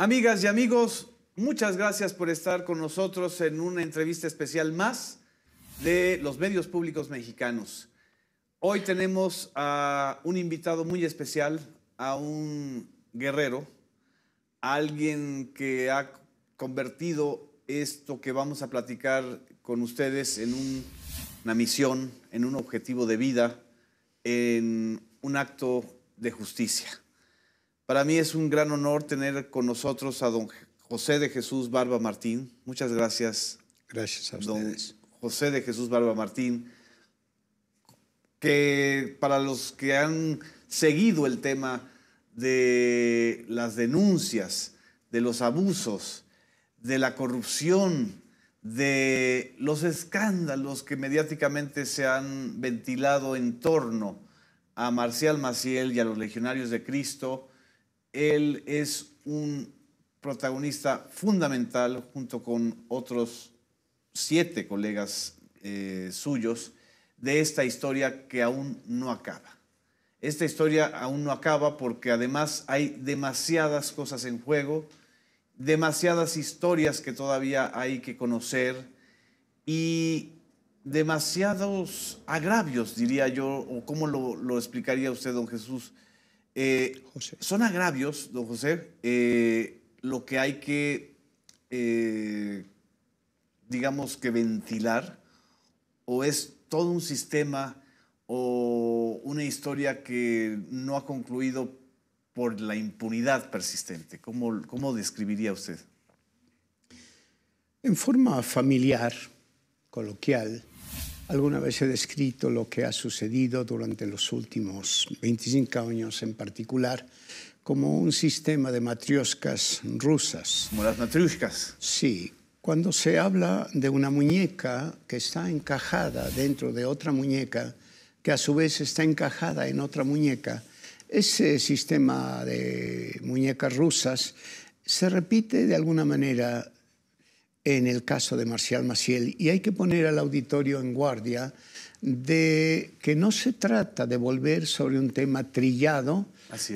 Amigas y amigos, muchas gracias por estar con nosotros en una entrevista especial más de los medios públicos mexicanos. Hoy tenemos a un invitado muy especial, a un guerrero, a alguien que ha convertido esto que vamos a platicar con ustedes en una misión, en un objetivo de vida, en un acto de justicia. Para mí es un gran honor tener con nosotros a don José de Jesús Barba Martín. Muchas gracias. Gracias a ustedes. Don José de Jesús Barba Martín, que para los que han seguido el tema de las denuncias, de los abusos, de la corrupción, de los escándalos que mediáticamente se han ventilado en torno a Marcial Maciel y a los legionarios de Cristo, él es un protagonista fundamental junto con otros siete colegas eh, suyos de esta historia que aún no acaba. Esta historia aún no acaba porque además hay demasiadas cosas en juego, demasiadas historias que todavía hay que conocer y demasiados agravios, diría yo, o cómo lo explicaría usted, don Jesús, eh, son agravios, don José, eh, lo que hay que, eh, digamos que ventilar, o es todo un sistema o una historia que no ha concluido por la impunidad persistente. ¿Cómo, cómo describiría usted? En forma familiar, coloquial, Alguna vez he descrito lo que ha sucedido durante los últimos 25 años en particular como un sistema de matrioscas rusas. ¿Como las matrioscas? Sí. Cuando se habla de una muñeca que está encajada dentro de otra muñeca, que a su vez está encajada en otra muñeca, ese sistema de muñecas rusas se repite de alguna manera en el caso de Marcial Maciel. Y hay que poner al auditorio en guardia de que no se trata de volver sobre un tema trillado,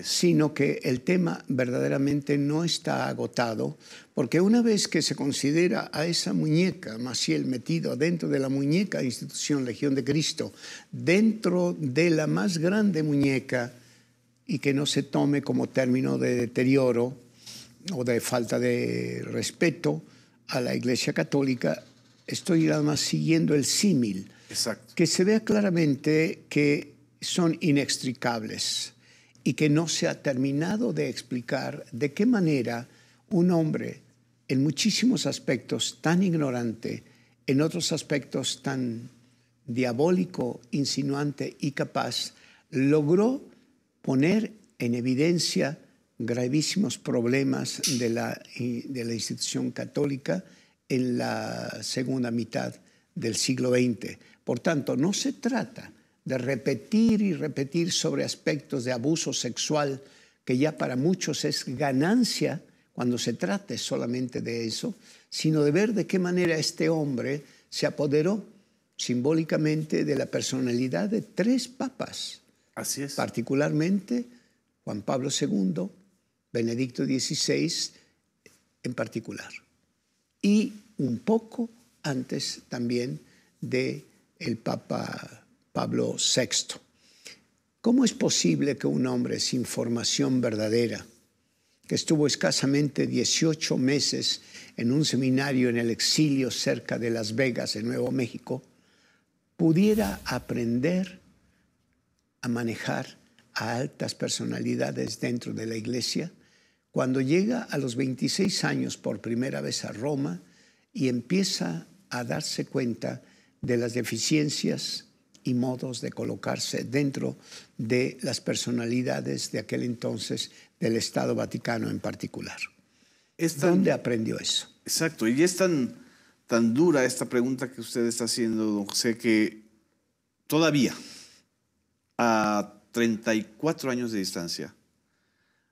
sino que el tema verdaderamente no está agotado, porque una vez que se considera a esa muñeca, Maciel, metido dentro de la muñeca institución Legión de Cristo, dentro de la más grande muñeca, y que no se tome como término de deterioro o de falta de respeto, a la Iglesia Católica, estoy nada más siguiendo el símil. Exacto. Que se vea claramente que son inextricables y que no se ha terminado de explicar de qué manera un hombre en muchísimos aspectos tan ignorante, en otros aspectos tan diabólico, insinuante y capaz, logró poner en evidencia gravísimos problemas de la, de la institución católica en la segunda mitad del siglo XX. Por tanto, no se trata de repetir y repetir sobre aspectos de abuso sexual, que ya para muchos es ganancia cuando se trate solamente de eso, sino de ver de qué manera este hombre se apoderó simbólicamente de la personalidad de tres papas. Así es. Particularmente Juan Pablo II, Benedicto XVI en particular, y un poco antes también de el Papa Pablo VI. ¿Cómo es posible que un hombre sin formación verdadera, que estuvo escasamente 18 meses en un seminario en el exilio cerca de Las Vegas, en Nuevo México, pudiera aprender a manejar a altas personalidades dentro de la iglesia cuando llega a los 26 años por primera vez a Roma y empieza a darse cuenta de las deficiencias y modos de colocarse dentro de las personalidades de aquel entonces del Estado Vaticano en particular. ¿Dónde aprendió eso? Exacto, y es tan, tan dura esta pregunta que usted está haciendo, don José, que todavía, a 34 años de distancia,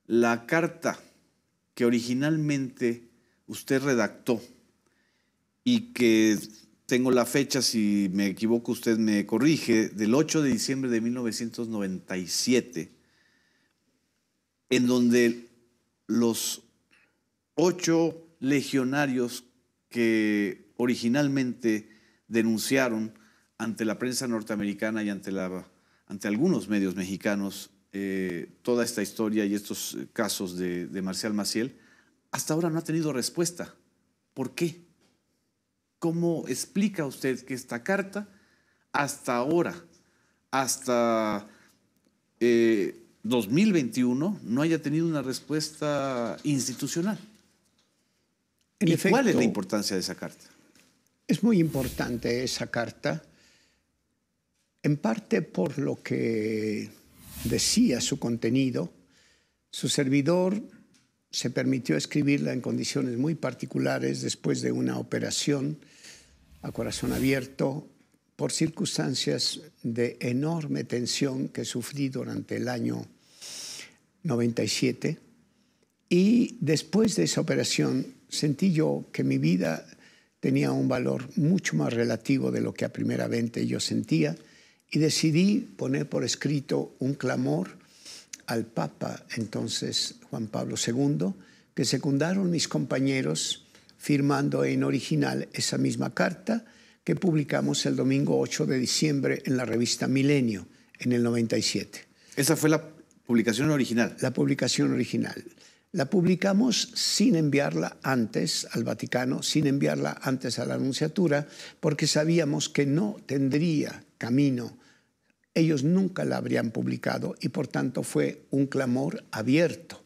la carta que originalmente usted redactó y que tengo la fecha, si me equivoco usted me corrige, del 8 de diciembre de 1997, en donde los ocho legionarios que originalmente denunciaron ante la prensa norteamericana y ante, la, ante algunos medios mexicanos eh, toda esta historia y estos eh, casos de, Marcial Maciel, hasta ahora no ha tenido respuesta. ¿Por qué? ¿Cómo explica usted que esta carta hasta ahora, hasta 2021, eh, no haya tenido una respuesta institucional? ¿Y cuál es la importancia de esa carta? Es muy importante esa carta, en parte por lo que decía su contenido, su servidor se permitió escribirla en condiciones muy particulares después de una operación a corazón abierto por circunstancias de enorme tensión que sufrí durante el año 97. Y después de esa operación sentí yo que mi vida tenía un valor mucho más relativo de lo que a primera vente yo sentía y decidí poner por escrito un clamor al Papa, entonces Juan Pablo II, que secundaron mis compañeros firmando en original esa misma carta que publicamos el domingo 8 de diciembre en la revista Milenio, en el 97. Esa fue la publicación original. La publicación original. La publicamos sin enviarla antes al Vaticano, sin enviarla antes a la Anunciatura, porque sabíamos que no tendría camino ellos nunca la habrían publicado y por tanto fue un clamor abierto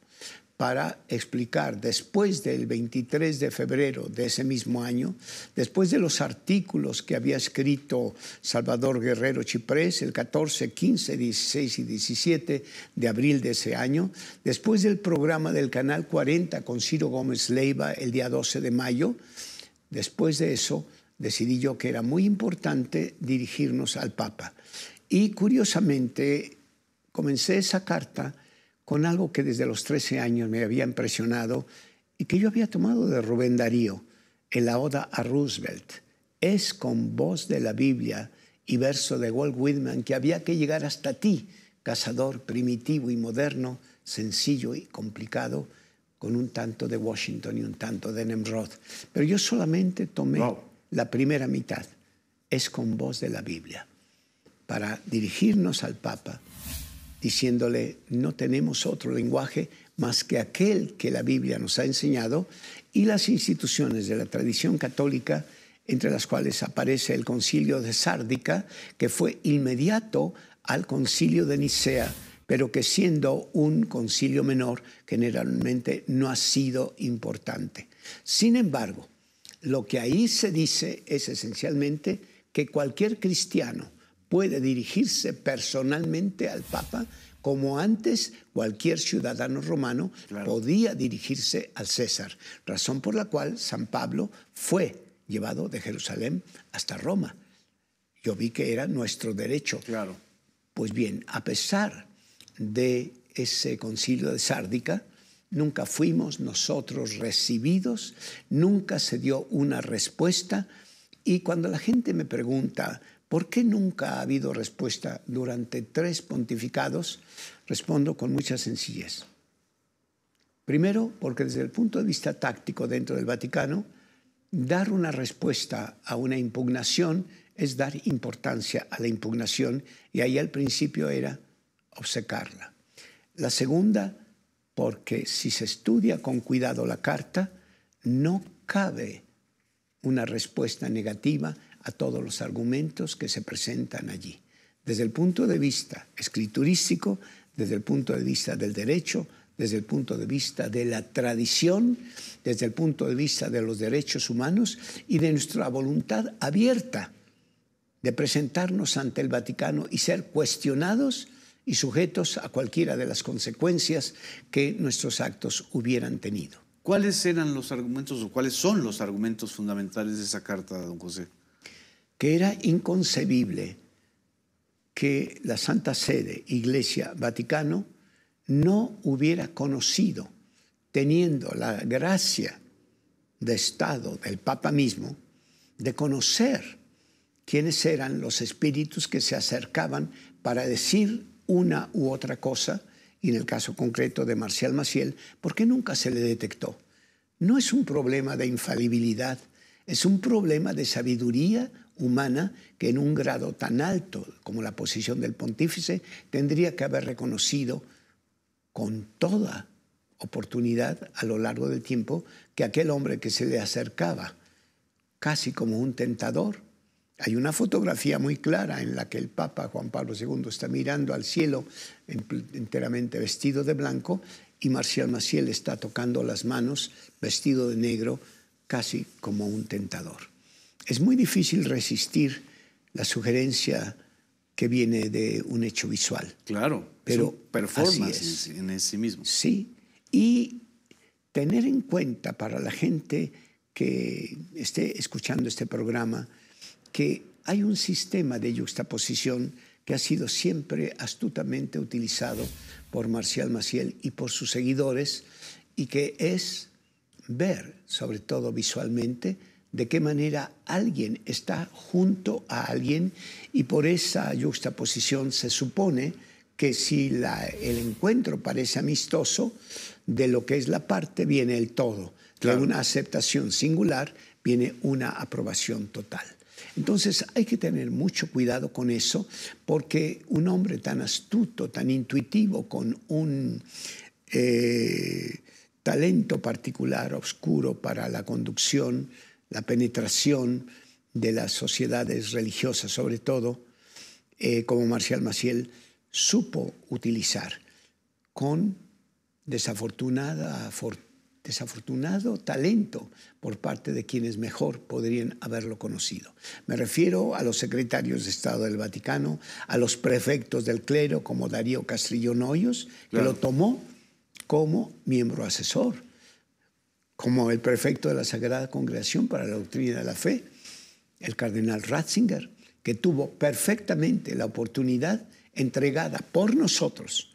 para explicar después del 23 de febrero de ese mismo año, después de los artículos que había escrito Salvador Guerrero Chiprés el 14, 15, 16 y 17 de abril de ese año, después del programa del Canal 40 con Ciro Gómez Leiva el día 12 de mayo, después de eso decidí yo que era muy importante dirigirnos al Papa. Y curiosamente, comencé esa carta con algo que desde los 13 años me había impresionado y que yo había tomado de Rubén Darío, en la Oda a Roosevelt. Es con voz de la Biblia y verso de Walt Whitman que había que llegar hasta ti, cazador primitivo y moderno, sencillo y complicado, con un tanto de Washington y un tanto de Nemrod. Pero yo solamente tomé la primera mitad. Es con voz de la Biblia para dirigirnos al Papa, diciéndole, no tenemos otro lenguaje más que aquel que la Biblia nos ha enseñado y las instituciones de la tradición católica, entre las cuales aparece el concilio de Sárdica, que fue inmediato al concilio de Nicea, pero que siendo un concilio menor, generalmente no ha sido importante. Sin embargo, lo que ahí se dice es esencialmente que cualquier cristiano puede dirigirse personalmente al Papa como antes cualquier ciudadano romano podía dirigirse al César, razón por la cual San Pablo fue llevado de Jerusalén hasta Roma. Yo vi que era nuestro derecho. Claro. Pues bien, a pesar de ese concilio de Sárdica, nunca fuimos nosotros recibidos, nunca se dio una respuesta. Y cuando la gente me pregunta, ¿Por qué nunca ha habido respuesta durante tres pontificados? Respondo con mucha sencillez. Primero, porque desde el punto de vista táctico dentro del Vaticano, dar una respuesta a una impugnación es dar importancia a la impugnación y ahí al principio era obsecarla. La segunda, porque si se estudia con cuidado la carta, no cabe una respuesta negativa a todos los argumentos que se presentan allí, desde el punto de vista escriturístico, desde el punto de vista del derecho, desde el punto de vista de la tradición, desde el punto de vista de los derechos humanos y de nuestra voluntad abierta de presentarnos ante el Vaticano y ser cuestionados y sujetos a cualquiera de las consecuencias que nuestros actos hubieran tenido. ¿Cuáles eran los argumentos o cuáles son los argumentos fundamentales de esa carta, don José? que era inconcebible que la Santa Sede, Iglesia Vaticano, no hubiera conocido, teniendo la gracia de Estado del Papa mismo, de conocer quiénes eran los espíritus que se acercaban para decir una u otra cosa, y en el caso concreto de Marcial Maciel, porque nunca se le detectó. No es un problema de infalibilidad, es un problema de sabiduría humana que en un grado tan alto como la posición del pontífice tendría que haber reconocido con toda oportunidad a lo largo del tiempo que aquel hombre que se le acercaba casi como un tentador. Hay una fotografía muy clara en la que el Papa Juan Pablo II está mirando al cielo enteramente vestido de blanco y Marcial Maciel está tocando las manos vestido de negro casi como un tentador es muy difícil resistir la sugerencia que viene de un hecho visual. Claro, pero pero performance en sí mismo. Sí, y tener en cuenta para la gente que esté escuchando este programa que hay un sistema de juxtaposición que ha sido siempre astutamente utilizado por Marcial Maciel y por sus seguidores y que es ver, sobre todo visualmente, de qué manera alguien está junto a alguien y por esa juxtaposición se supone que si el encuentro parece amistoso, de lo que es la parte viene el todo. De una aceptación singular viene una aprobación total. Entonces hay que tener mucho cuidado con eso porque un hombre tan astuto, tan intuitivo, con un eh, talento particular, oscuro para la conducción, la penetración de las sociedades religiosas, sobre todo, eh, como Marcial Maciel supo utilizar con desafortunada, desafortunado talento por parte de quienes mejor podrían haberlo conocido. Me refiero a los secretarios de Estado del Vaticano, a los prefectos del clero como Darío Castrillo Noyos, que lo tomó como miembro asesor como el prefecto de la Sagrada Congregación para la Doctrina de la Fe, el cardenal Ratzinger, que tuvo perfectamente la oportunidad entregada por nosotros,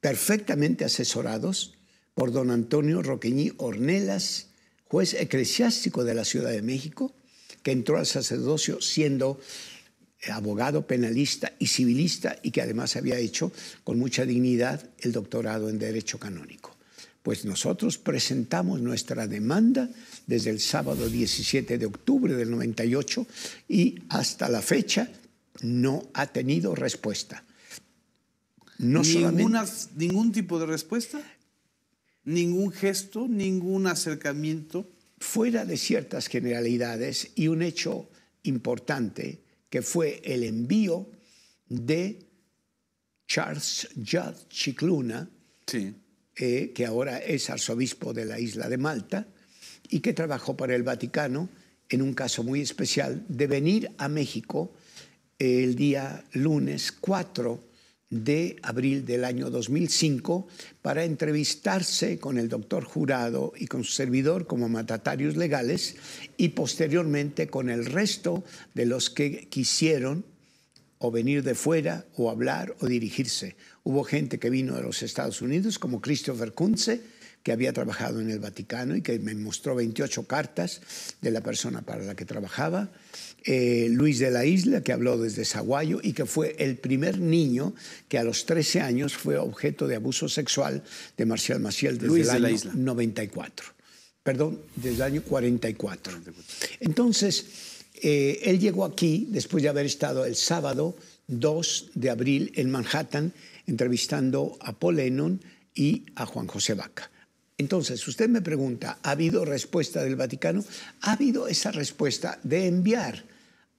perfectamente asesorados por don Antonio Roqueñí Ornelas, juez eclesiástico de la Ciudad de México, que entró al sacerdocio siendo eh, abogado penalista y civilista y que además había hecho con mucha dignidad el doctorado en Derecho Canónico. Pues nosotros presentamos nuestra demanda desde el sábado 17 de octubre del 98 y hasta la fecha no ha tenido respuesta. No Ninguna, ¿Ningún tipo de respuesta? ¿Ningún gesto? ¿Ningún acercamiento? Fuera de ciertas generalidades y un hecho importante que fue el envío de Charles Judd Chicluna, sí. Eh, que ahora es arzobispo de la isla de Malta y que trabajó para el Vaticano en un caso muy especial de venir a México eh, el día lunes 4 de abril del año 2005 para entrevistarse con el doctor jurado y con su servidor como matatarios legales y posteriormente con el resto de los que quisieron o venir de fuera, o hablar, o dirigirse. Hubo gente que vino de los Estados Unidos, como Christopher Kunze, que había trabajado en el Vaticano y que me mostró 28 cartas de la persona para la que trabajaba. Eh, Luis de la Isla, que habló desde Saguayo y que fue el primer niño que a los 13 años fue objeto de abuso sexual de Marcial Maciel desde el de año la Isla. 94. Perdón, desde el año 44. Entonces, eh, él llegó aquí después de haber estado el sábado 2 de abril en Manhattan entrevistando a Paul y a Juan José Vaca. Entonces, usted me pregunta, ¿ha habido respuesta del Vaticano? Ha habido esa respuesta de enviar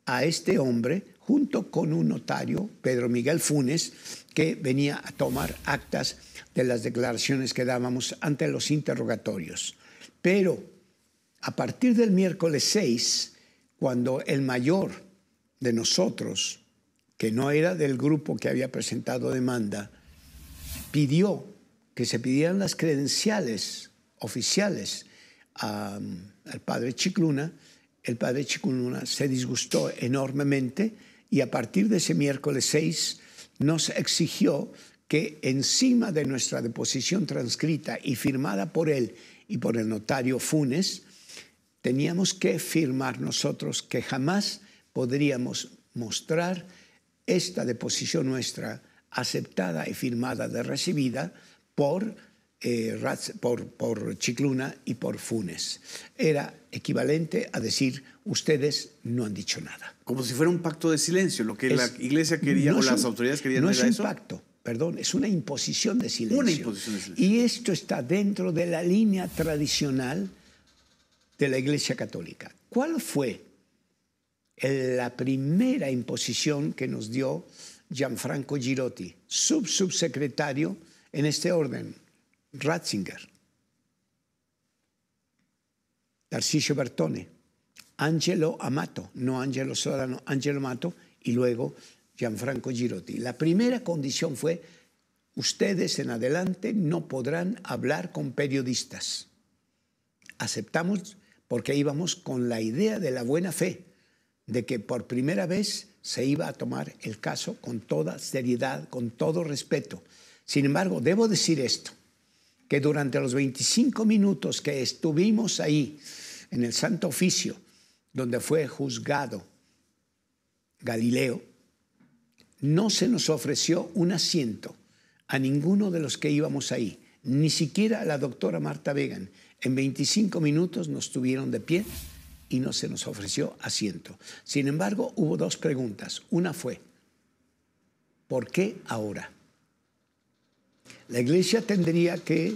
a este hombre junto con un notario, Pedro Miguel Funes, que venía a tomar actas de las declaraciones que dábamos ante los interrogatorios. Pero a partir del miércoles 6, cuando el mayor de nosotros, que no era del grupo que había presentado demanda, pidió que se pidieran las credenciales oficiales um, al padre Chicluna, el padre Chicluna se disgustó enormemente y a partir de ese miércoles 6 nos exigió que encima de nuestra deposición transcrita y firmada por él y por el notario Funes, teníamos que firmar nosotros que jamás podríamos mostrar esta deposición nuestra aceptada y firmada de recibida por, eh, por, por Chicluna y por Funes. Era equivalente a decir, ustedes no han dicho nada. Como si fuera un pacto de silencio, lo que la iglesia quería o las autoridades querían. No es un pacto, perdón, es una imposición de silencio. Una imposición de silencio. Y esto está dentro de la línea tradicional de la Iglesia Católica. ¿Cuál fue la primera imposición que nos dio Gianfranco Girotti, subsubsecretario en este orden, Ratzinger, Tarcisio Bertone, Angelo Amato, no Angelo Solano, Angelo Amato y luego Gianfranco Girotti. La primera condición fue, ustedes en adelante no podrán hablar con periodistas. Aceptamos porque íbamos con la idea de la buena fe, de que por primera vez se iba a tomar el caso con toda seriedad, con todo respeto. Sin embargo, debo decir esto, que durante los 25 minutos que estuvimos ahí en el Santo Oficio, donde fue juzgado Galileo, no se nos ofreció un asiento a ninguno de los que íbamos ahí, ni siquiera a la doctora Marta Vegan, en 25 minutos nos tuvieron de pie y no se nos ofreció asiento. Sin embargo, hubo dos preguntas. Una fue, ¿por qué ahora? La iglesia tendría que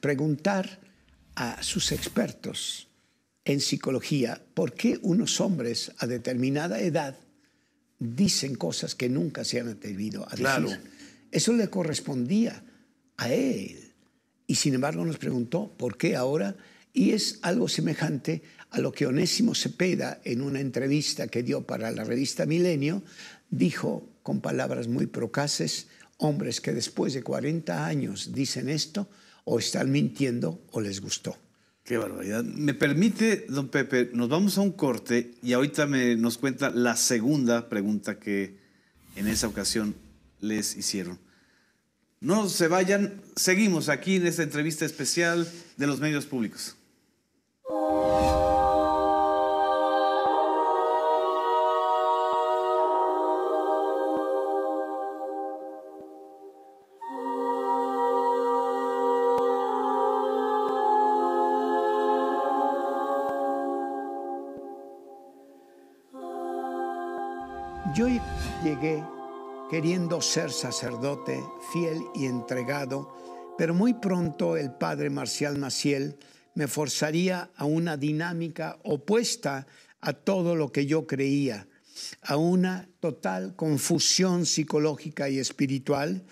preguntar a sus expertos en psicología por qué unos hombres a determinada edad dicen cosas que nunca se han atrevido a decir. Eso le correspondía a él, y sin embargo nos preguntó por qué ahora y es algo semejante a lo que Onésimo Cepeda en una entrevista que dio para la revista Milenio dijo con palabras muy procaces, hombres que después de 40 años dicen esto o están mintiendo o les gustó. Qué barbaridad. Me permite, don Pepe, nos vamos a un corte y ahorita me, nos cuenta la segunda pregunta que en esa ocasión les hicieron. No se vayan, seguimos aquí en esta entrevista especial de los medios públicos. Yo llegué queriendo ser sacerdote fiel y entregado, pero muy pronto el padre Marcial Maciel me forzaría a una dinámica opuesta a todo lo que yo creía, a una total confusión psicológica y espiritual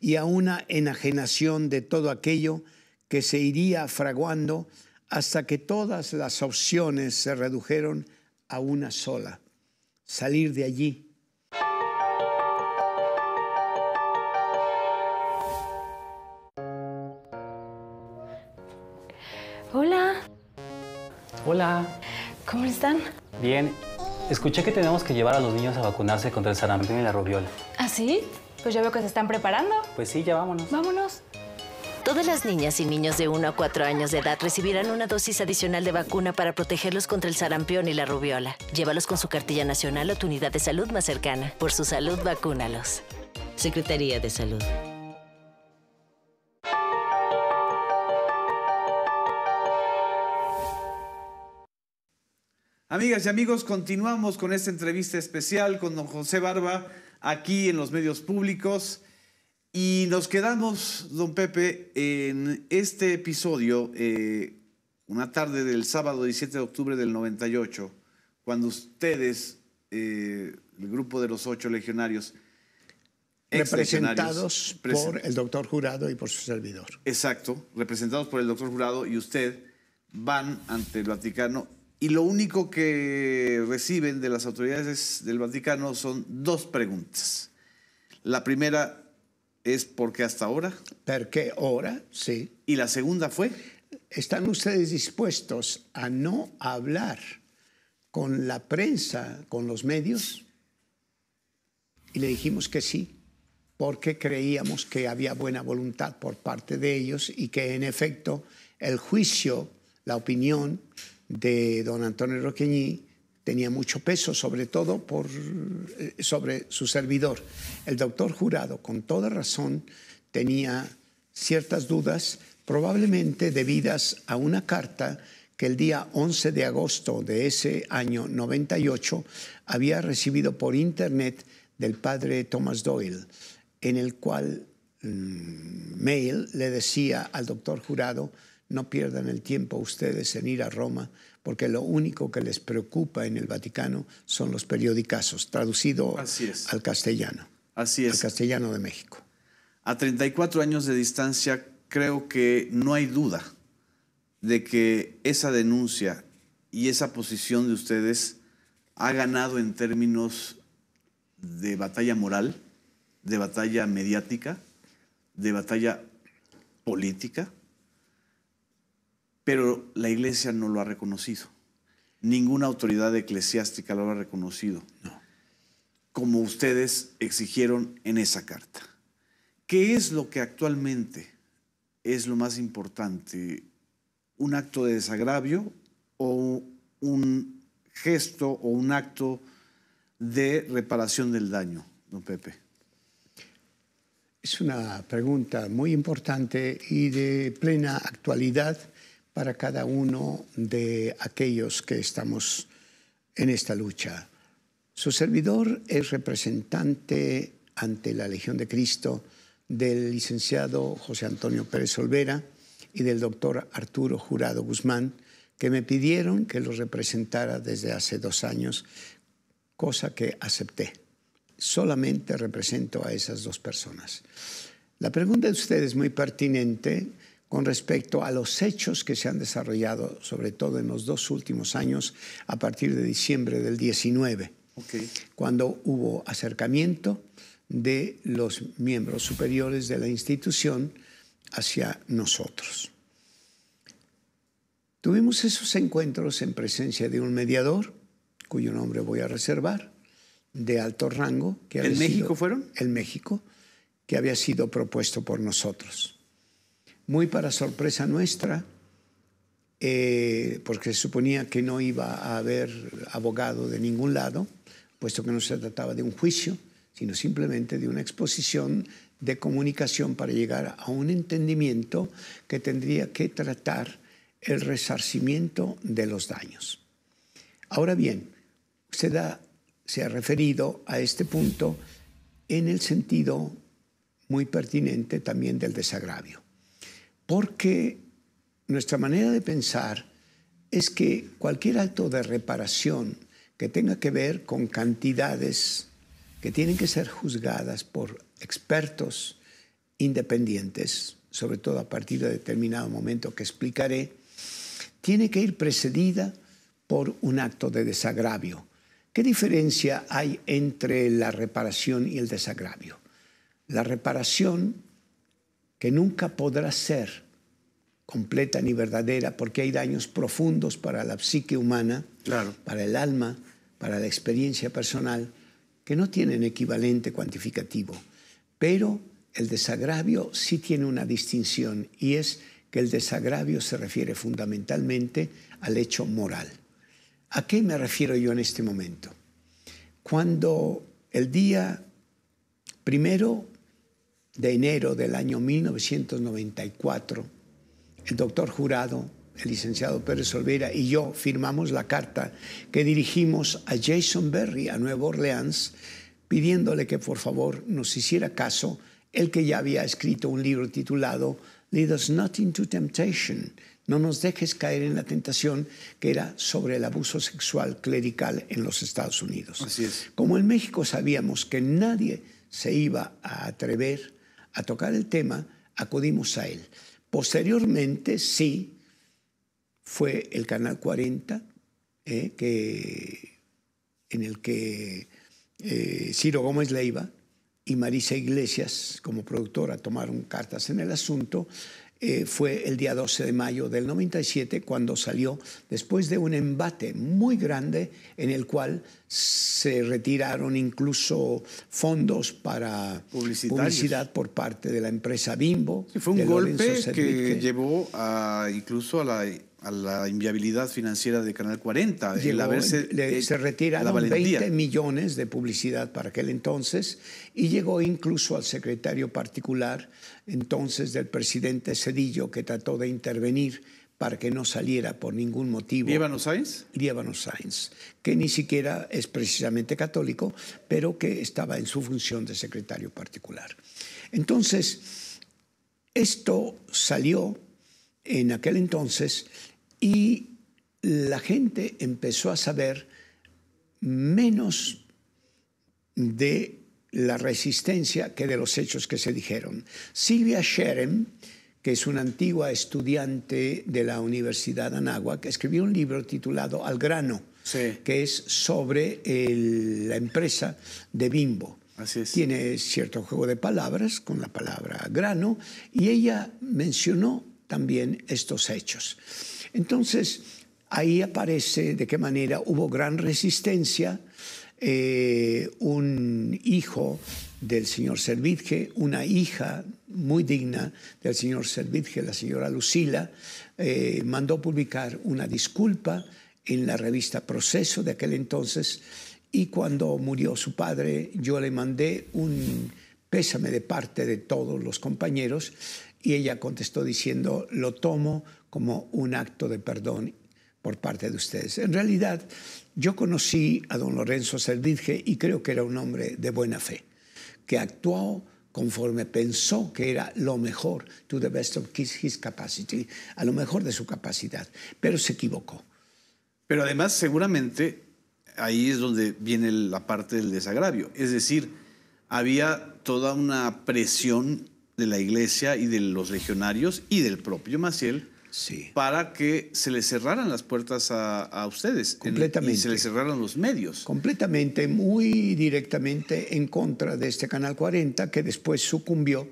y a una enajenación de todo aquello que se iría fraguando hasta que todas las opciones se redujeron a una sola, salir de allí ¿Cómo están? Bien. Escuché que tenemos que llevar a los niños a vacunarse contra el sarampión y la rubiola. ¿Ah, sí? Pues ya veo que se están preparando. Pues sí, ya vámonos. Vámonos. Todas las niñas y niños de 1 a 4 años de edad recibirán una dosis adicional de vacuna para protegerlos contra el sarampión y la rubiola. Llévalos con su cartilla nacional o tu unidad de salud más cercana. Por su salud, vacúnalos. Secretaría de Salud. Amigas y amigos, continuamos con esta entrevista especial con don José Barba aquí en los medios públicos y nos quedamos, don Pepe, en este episodio, eh, una tarde del sábado 17 de octubre del 98, cuando ustedes, eh, el grupo de los ocho legionarios, representados por el doctor jurado y por su servidor. Exacto, representados por el doctor jurado y usted van ante el Vaticano y lo único que reciben de las autoridades del Vaticano son dos preguntas. La primera es ¿por qué hasta ahora? ¿Por qué ahora? Sí. Y la segunda fue ¿Están ustedes dispuestos a no hablar con la prensa, con los medios? Y le dijimos que sí, porque creíamos que había buena voluntad por parte de ellos y que en efecto el juicio, la opinión de don Antonio Roqueñi tenía mucho peso, sobre todo eh, sobre su servidor. El doctor jurado, con toda razón, tenía ciertas dudas, probablemente debidas a una carta que el día 11 de agosto de ese año 98 había recibido por internet del padre Thomas Doyle, en el cual mm, Mail le decía al doctor jurado, no pierdan el tiempo ustedes en ir a Roma, porque lo único que les preocupa en el Vaticano son los periodicazos, traducido al castellano. Así es. Al castellano de México. A 34 años de distancia, creo que no hay duda de que esa denuncia y esa posición de ustedes ha ganado en términos de batalla moral, de batalla mediática, de batalla política pero la iglesia no lo ha reconocido. Ninguna autoridad eclesiástica lo ha reconocido. No. Como ustedes exigieron en esa carta. ¿Qué es lo que actualmente es lo más importante? ¿Un acto de desagravio o un gesto o un acto de reparación del daño, don Pepe? Es una pregunta muy importante y de plena actualidad para cada uno de aquellos que estamos en esta lucha. Su servidor es representante ante la Legión de Cristo del licenciado José Antonio Pérez Olvera y del doctor Arturo Jurado Guzmán, que me pidieron que los representara desde hace dos años, cosa que acepté. Solamente represento a esas dos personas. La pregunta de usted es muy pertinente con respecto a los hechos que se han desarrollado, sobre todo en los dos últimos años, a partir de diciembre del 19, cuando hubo acercamiento de los miembros superiores de la institución hacia nosotros. Tuvimos esos encuentros en presencia de un mediador, cuyo nombre voy a reservar, de alto rango. Que ¿El México fueron? El México, que había sido propuesto por nosotros muy para sorpresa nuestra, eh, porque se suponía que no iba a haber abogado de ningún lado, puesto que no se trataba de un juicio, sino simplemente de una exposición de comunicación para llegar a un entendimiento que tendría que tratar el resarcimiento de los daños. Ahora bien, usted se ha referido a este punto en el sentido muy pertinente también del desagravio porque nuestra manera de pensar es que cualquier acto de reparación que tenga que ver con cantidades que tienen que ser juzgadas por expertos independientes, sobre todo a partir de determinado momento que explicaré, tiene que ir precedida por un acto de desagravio. ¿Qué diferencia hay entre la reparación y el desagravio? La reparación que nunca podrá ser completa ni verdadera, porque hay daños profundos para la psique humana, para el alma, para la experiencia personal, que no tienen equivalente cuantificativo. Pero el desagravio sí tiene una distinción y es que el desagravio se refiere fundamentalmente al hecho moral. ¿A qué me refiero yo en este momento? Cuando el día primero de enero del año 1994, el doctor Jurado, el licenciado Pérez Olvera y yo firmamos la carta que dirigimos a Jason Berry, a Nueva Orleans, pidiéndole que por favor nos hiciera caso, el que ya había escrito un libro titulado Lead Us Not Into Temptation, No nos dejes caer en la tentación, que era sobre el abuso sexual clerical en los Estados Unidos. Así es. Como en México sabíamos que nadie se iba a atrever a tocar el tema, acudimos a él. Posteriormente, sí, fue el Canal 40, eh, que, en el que eh, Ciro Gómez Leiva y Marisa Iglesias, como productora, tomaron cartas en el asunto eh, fue el día 12 de mayo del 97 cuando salió después de un embate muy grande en el cual se retiraron incluso fondos para publicidad por parte de la empresa Bimbo. fue un golpe que llevó incluso a la a la inviabilidad financiera de Canal 40. Eh, se retiraron la 20 millones de publicidad para aquel entonces y llegó incluso al secretario particular entonces del presidente Cedillo que trató de intervenir para que no saliera por ningún motivo. ¿Líbano Sainz? Sainz, que ni siquiera es precisamente católico, pero que estaba en su función de secretario particular. Entonces, esto salió en aquel entonces y la gente empezó a saber menos de la resistencia que de los hechos que se dijeron. Silvia Sherem, que es una antigua estudiante de la Universidad de que escribió un libro titulado Al grano, que es sobre la empresa de Bimbo. Así Tiene cierto juego de palabras con la palabra grano y ella mencionó también estos hechos. Entonces, ahí aparece de qué manera hubo gran resistencia. Eh, un hijo del señor Servidje, una hija muy digna del señor Servidje, la señora Lucila, eh, mandó publicar una disculpa en la revista Proceso de aquel entonces y cuando murió su padre yo le mandé un pésame de parte de todos los compañeros y ella contestó diciendo, lo tomo como un acto de perdón por parte de ustedes. En realidad, yo conocí a don Lorenzo Servirge y creo que era un hombre de buena fe, que actuó conforme pensó que era lo mejor, to the best of his capacity, a lo mejor de su capacidad, pero se equivocó. Pero además, seguramente, ahí es donde viene la parte del desagravio. Es decir, había toda una presión de la iglesia y de los legionarios y del propio Maciel sí. para que se le cerraran las puertas a, ustedes. Completamente. y se les cerraron los medios. Completamente, muy directamente en contra de este Canal 40 que después sucumbió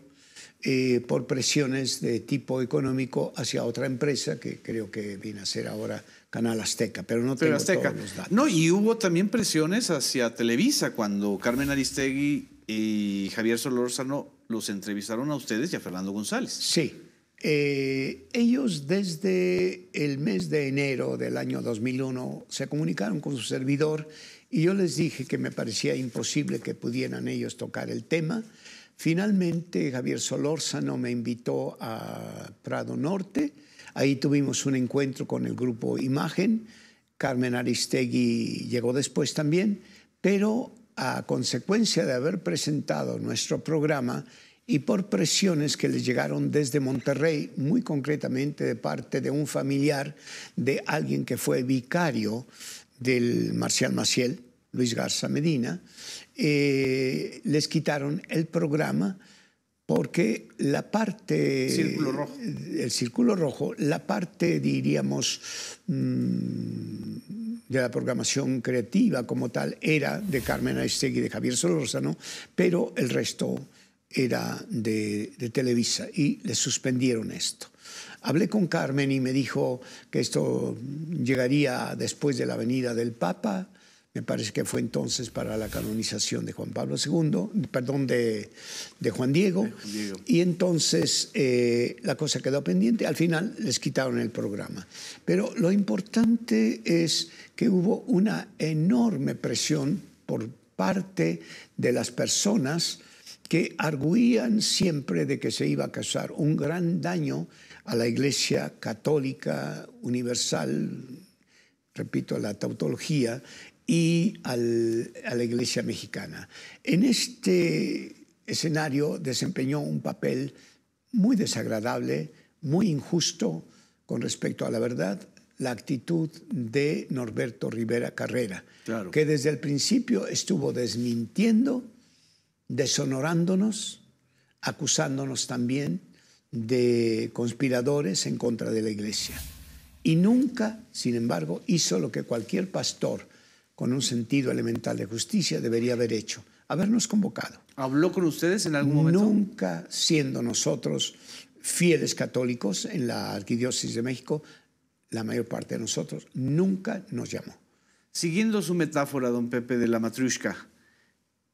eh, por presiones de tipo económico hacia otra empresa que creo que viene a ser ahora Canal Azteca, pero no te tengo todos los datos. No, y hubo también presiones hacia Televisa cuando Carmen Aristegui y Javier Solórzano los entrevistaron a ustedes y a Fernando González. Sí. Eh, ellos desde el mes de enero del año 2001 se comunicaron con su servidor y yo les dije que me parecía imposible que pudieran ellos tocar el tema. Finalmente Javier Solórzano me invitó a Prado Norte. Ahí tuvimos un encuentro con el grupo Imagen. Carmen Aristegui llegó después también, pero a consecuencia de haber presentado nuestro programa y por presiones que les llegaron desde Monterrey, muy concretamente de parte de un familiar de alguien que fue vicario del Marcial Maciel, Luis Garza Medina, eh, les quitaron el programa porque la parte... Círculo rojo. El círculo rojo, la parte, diríamos, mm, de la programación creativa como tal era de Carmen Aistegui y de Javier Solórzano, pero el resto era de, de Televisa y le suspendieron esto. Hablé con Carmen y me dijo que esto llegaría después de la venida del Papa me parece que fue entonces para la canonización de Juan Pablo II, perdón, de, Juan, Diego. Y entonces eh, la cosa quedó pendiente. Al final les quitaron el programa. Pero lo importante es que hubo una enorme presión por parte de las personas que arguían siempre de que se iba a causar un gran daño a la Iglesia Católica Universal, repito, la tautología, y a la Iglesia mexicana. En este escenario desempeñó un papel muy desagradable, muy injusto con respecto a la verdad, la actitud de Norberto Rivera Carrera, que desde el principio estuvo desmintiendo, deshonorándonos, acusándonos también de conspiradores en contra de la iglesia. Y nunca, sin embargo, hizo lo que cualquier pastor con un sentido elemental de justicia, debería haber hecho, habernos convocado. ¿Habló con ustedes en algún momento? Nunca siendo nosotros fieles católicos en la Arquidiócesis de México, la mayor parte de nosotros nunca nos llamó. Siguiendo su metáfora, don Pepe, de la matriushka,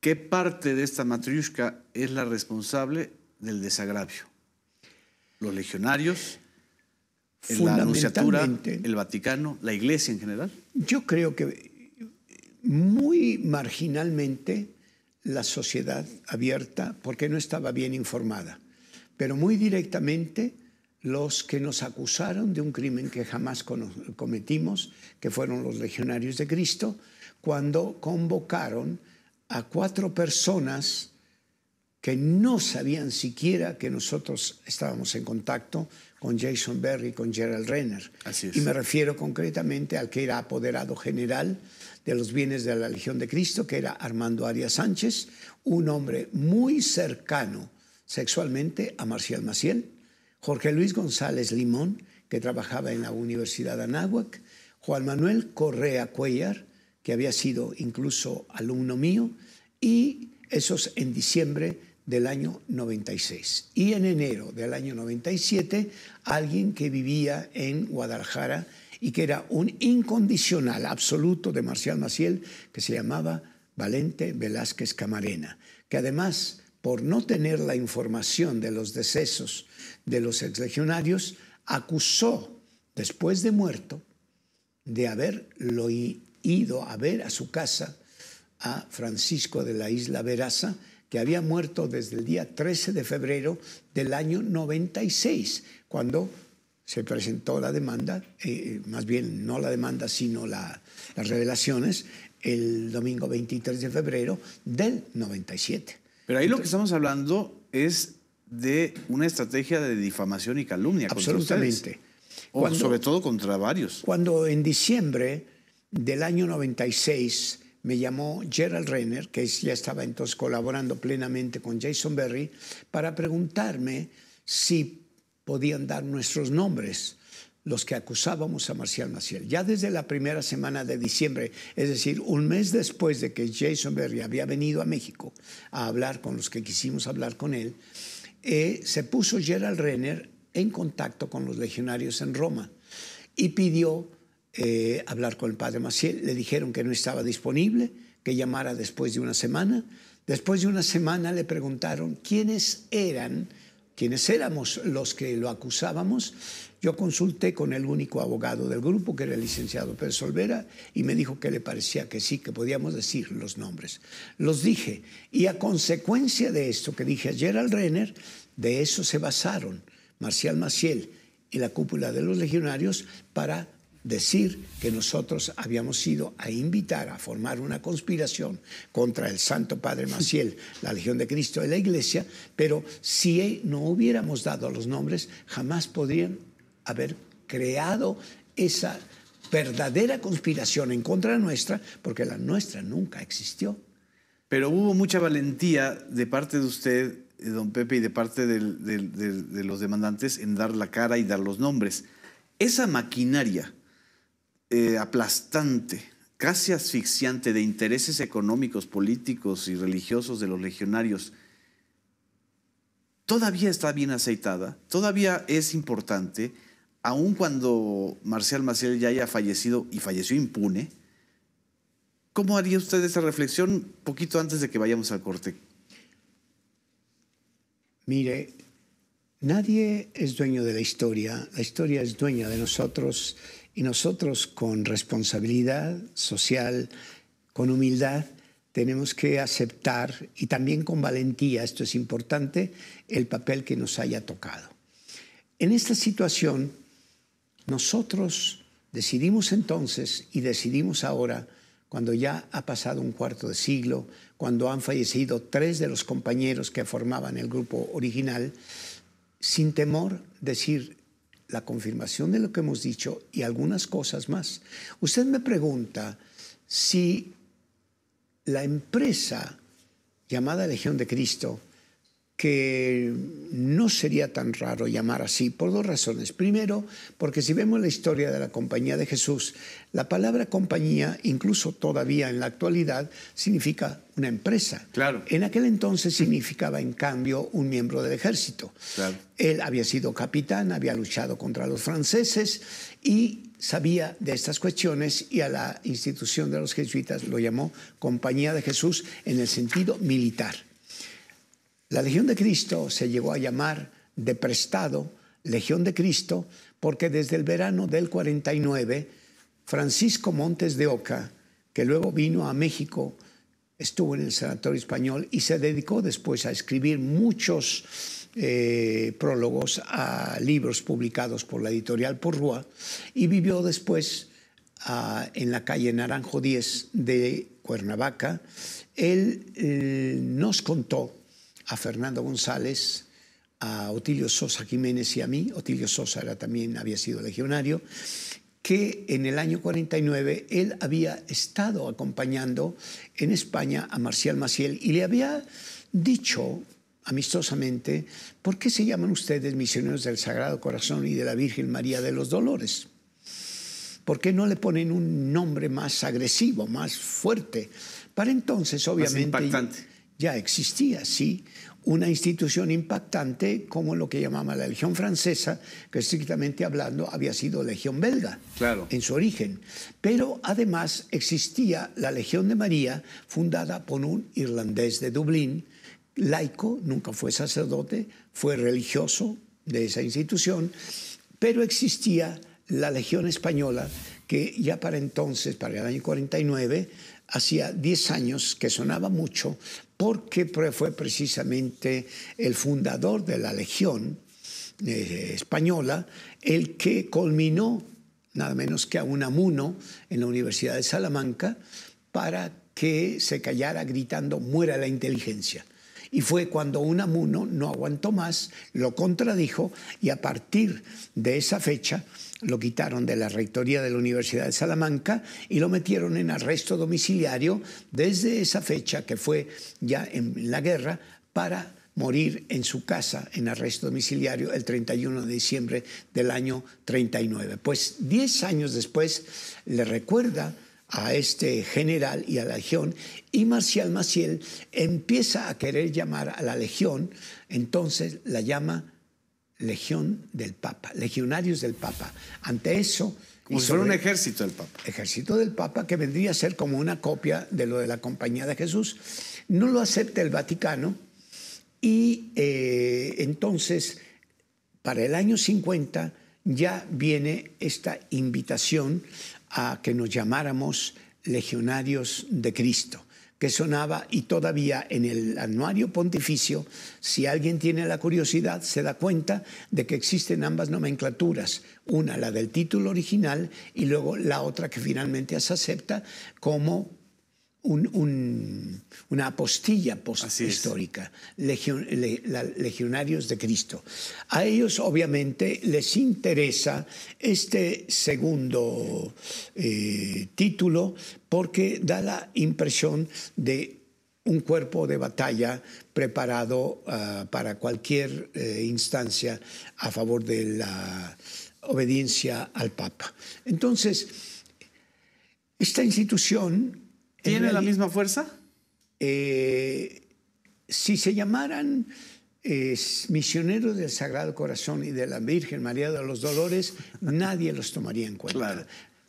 ¿qué parte de esta matriushka es la responsable del desagravio? ¿Los legionarios? ¿La Anunciatura? ¿El Vaticano? ¿La Iglesia en general? Yo creo que muy marginalmente la sociedad abierta porque no estaba bien informada, pero muy directamente los que nos acusaron de un crimen que jamás cometimos, que fueron los legionarios de Cristo, cuando convocaron a cuatro personas que no sabían siquiera que nosotros estábamos en contacto con Jason Berry, con Gerald Renner. Y me refiero concretamente al que era apoderado general de los bienes de la Legión de Cristo, que era Armando Arias Sánchez, un hombre muy cercano sexualmente a Marcial Maciel, Jorge Luis González Limón, que trabajaba en la Universidad Anáhuac, Juan Manuel Correa Cuellar, que había sido incluso alumno mío, y esos en diciembre del año 96. Y en enero del año 97, alguien que vivía en Guadalajara, y que era un incondicional absoluto de Marcial Maciel que se llamaba Valente Velázquez Camarena, que además, por no tener la información de los decesos de los exlegionarios, acusó, después de muerto, de haberlo ido a ver a su casa a Francisco de la Isla Veraza, que había muerto desde el día 13 de febrero del año 96, cuando se presentó la demanda, eh, eh, más bien no la demanda, sino las revelaciones, el domingo 23 de febrero del 97. Pero ahí lo que estamos hablando es de una estrategia de difamación y calumnia. Absolutamente. O sobre todo contra varios. Cuando en diciembre del año 96 me llamó Gerald Renner, que ya estaba entonces colaborando plenamente con Jason Berry, para preguntarme si podían dar nuestros nombres los que acusábamos a Marcial Maciel. Ya desde la primera semana de diciembre, es decir, un mes después de que Jason Berry había venido a México a hablar con los que quisimos hablar con él, eh, se puso Gerald Renner en contacto con los legionarios en Roma y pidió eh, hablar con el padre Maciel. Le dijeron que no estaba disponible, que llamara después de una semana. Después de una semana le preguntaron quiénes eran quienes éramos los que lo acusábamos, yo consulté con el único abogado del grupo, que era el licenciado Pérez Solvera, y me dijo que le parecía que sí, que podíamos decir los nombres. Los dije, y a consecuencia de esto que dije ayer al Renner, de eso se basaron Marcial Maciel y la cúpula de los legionarios para decir que nosotros habíamos ido a invitar a formar una conspiración contra el Santo Padre Maciel, la Legión de Cristo y la Iglesia, pero si no hubiéramos dado los nombres, jamás podrían haber creado esa verdadera conspiración en contra nuestra, porque la nuestra nunca existió. Pero hubo mucha valentía de parte de usted, eh, don Pepe, y de parte de los demandantes en dar la cara y dar los nombres. Esa maquinaria, eh, aplastante, casi asfixiante de intereses económicos, políticos y religiosos de los legionarios, todavía está bien aceitada, todavía es importante, aun cuando Marcial Maciel ya haya fallecido y falleció impune. ¿Cómo haría usted esa reflexión poquito antes de que vayamos al corte? Mire, nadie es dueño de la historia, la historia es dueña de nosotros y nosotros con responsabilidad social, con humildad, tenemos que aceptar y también con valentía, esto es importante, el papel que nos haya tocado. En esta situación, nosotros decidimos entonces y decidimos ahora, cuando ya ha pasado un cuarto de siglo, cuando han fallecido tres de los compañeros que formaban el grupo original, sin temor decir, la confirmación de lo que hemos dicho y algunas cosas más. Usted me pregunta si la empresa llamada Legión de Cristo que no sería tan raro llamar así por dos razones. Primero, porque si vemos la historia de la compañía de Jesús, la palabra compañía, incluso todavía en la actualidad, significa una empresa. Claro. En aquel entonces significaba, en cambio, un miembro del ejército. Él había sido capitán, había luchado contra los franceses y sabía de estas cuestiones y a la institución de los jesuitas lo llamó Compañía de Jesús en el sentido militar. La Legión de Cristo se llegó a llamar de prestado Legión de Cristo porque desde el verano del 49, Francisco Montes de Oca, que luego vino a México, estuvo en el Sanatorio Español y se dedicó después a escribir muchos eh, prólogos a libros publicados por la editorial Porrua y vivió después ah, en la calle Naranjo 10 de Cuernavaca. Él eh, nos contó a Fernando González, a Otilio Sosa Jiménez y a mí, Otilio Sosa también había sido legionario, que en el año 49 él había estado acompañando en España a Marcial Maciel y le había dicho amistosamente, ¿por qué se llaman ustedes misioneros del Sagrado Corazón y de la Virgen María de los Dolores? ¿Por qué no le ponen un nombre más agresivo, más fuerte? Para entonces, obviamente, ya existía, sí, una institución impactante como lo que llamaba la Legión Francesa, que estrictamente hablando había sido Legión Belga en su origen. Pero además existía la Legión de María, fundada por un irlandés de Dublín, laico, nunca fue sacerdote, fue religioso de esa institución, pero existía la Legión Española, que ya para entonces, para el año 49, hacía 10 años que sonaba mucho porque fue precisamente el fundador de la Legión eh, Española el que culminó nada menos que a Unamuno en la Universidad de Salamanca para que se callara gritando muera la inteligencia. Y fue cuando Unamuno no aguantó más, lo contradijo y a partir de esa fecha lo quitaron de la Rectoría de la Universidad de Salamanca y lo metieron en arresto domiciliario desde esa fecha que fue ya en la guerra para morir en su casa en arresto domiciliario el 31 de diciembre del año 39. Pues 10 años después le recuerda a este general y a la legión y Marcial Maciel empieza a querer llamar a la legión, entonces la llama legión del Papa, legionarios del Papa. Ante eso... Como si un ejército del Papa. Ejército del Papa que vendría a ser como una copia de lo de la Compañía de Jesús. No lo acepta el Vaticano y eh, entonces para el año 50 ya viene esta invitación a que nos llamáramos legionarios de Cristo que sonaba y todavía en el anuario pontificio, si alguien tiene la curiosidad, se da cuenta de que existen ambas nomenclaturas, una la del título original y luego la otra que finalmente se acepta como una apostilla histórica, legionarios de Cristo. A ellos obviamente les interesa este segundo eh, título porque da la impresión de un cuerpo de batalla preparado ah, para cualquier eh, instancia a favor de la obediencia al Papa. Entonces, esta institución ¿Tiene la misma fuerza? Eh, si se llamaran eh, misioneros del Sagrado Corazón y de la Virgen María de los Dolores, nadie los tomaría en cuenta.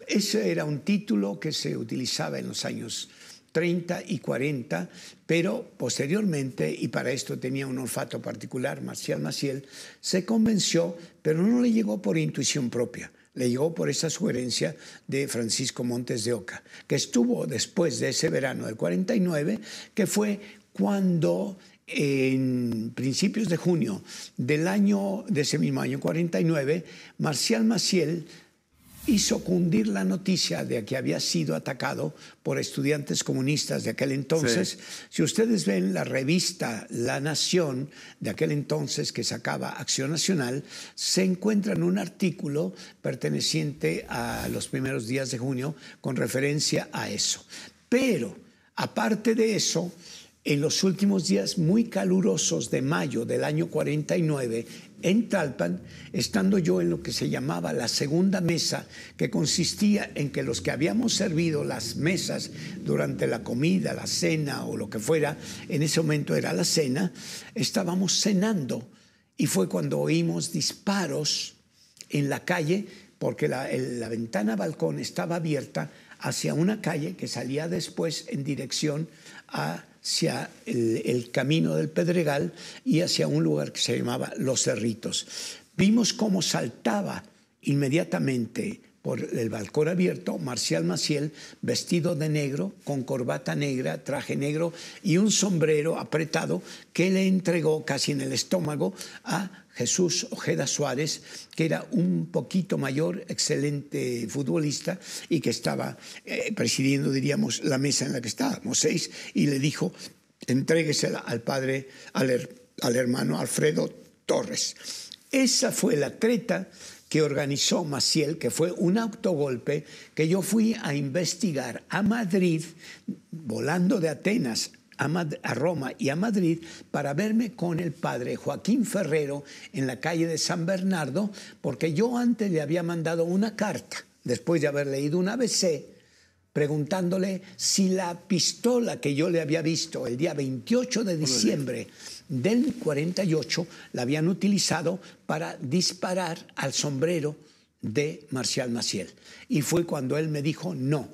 Ese era un título que se utilizaba en los años 30 y 40, pero posteriormente, y para esto tenía un olfato particular, Marcial Maciel, se convenció, pero no le llegó por intuición propia le llegó por esa sugerencia de Francisco Montes de Oca, que estuvo después de ese verano del 49, que fue cuando en principios de junio del año de ese mismo año 49, Marcial Maciel hizo cundir la noticia de que había sido atacado por estudiantes comunistas de aquel entonces. Si ustedes ven la revista La Nación de aquel entonces que sacaba Acción Nacional, se en un artículo perteneciente a los primeros días de junio con referencia a eso. Pero, aparte de eso, en los últimos días muy calurosos de mayo del año 49, en Talpan, estando yo en lo que se llamaba la segunda mesa, que consistía en que los que habíamos servido las mesas durante la comida, la cena o lo que fuera, en ese momento era la cena, estábamos cenando y fue cuando oímos disparos en la calle porque la, la ventana balcón estaba abierta hacia una calle que salía después en dirección a hacia el, camino del Pedregal y hacia un lugar que se llamaba Los Cerritos. Vimos cómo saltaba inmediatamente por el balcón abierto, Marcial Maciel, vestido de negro, con corbata negra, traje negro y un sombrero apretado que le entregó casi en el estómago a Jesús Ojeda Suárez, que era un poquito mayor, excelente futbolista y que estaba eh, presidiendo, diríamos, la mesa en la que estábamos, seis, y le dijo, entréguesela al padre, al, al hermano Alfredo Torres. Esa fue la treta que organizó Maciel, que fue un autogolpe que yo fui a investigar a Madrid, volando de Atenas a, Roma y a Madrid para verme con el padre Joaquín Ferrero en la calle de San Bernardo, porque yo antes le había mandado una carta, después de haber leído un ABC, preguntándole si la pistola que yo le había visto el día 28 de diciembre del 48 la habían utilizado para disparar al sombrero de Marcial Maciel. Y fue cuando él me dijo, no,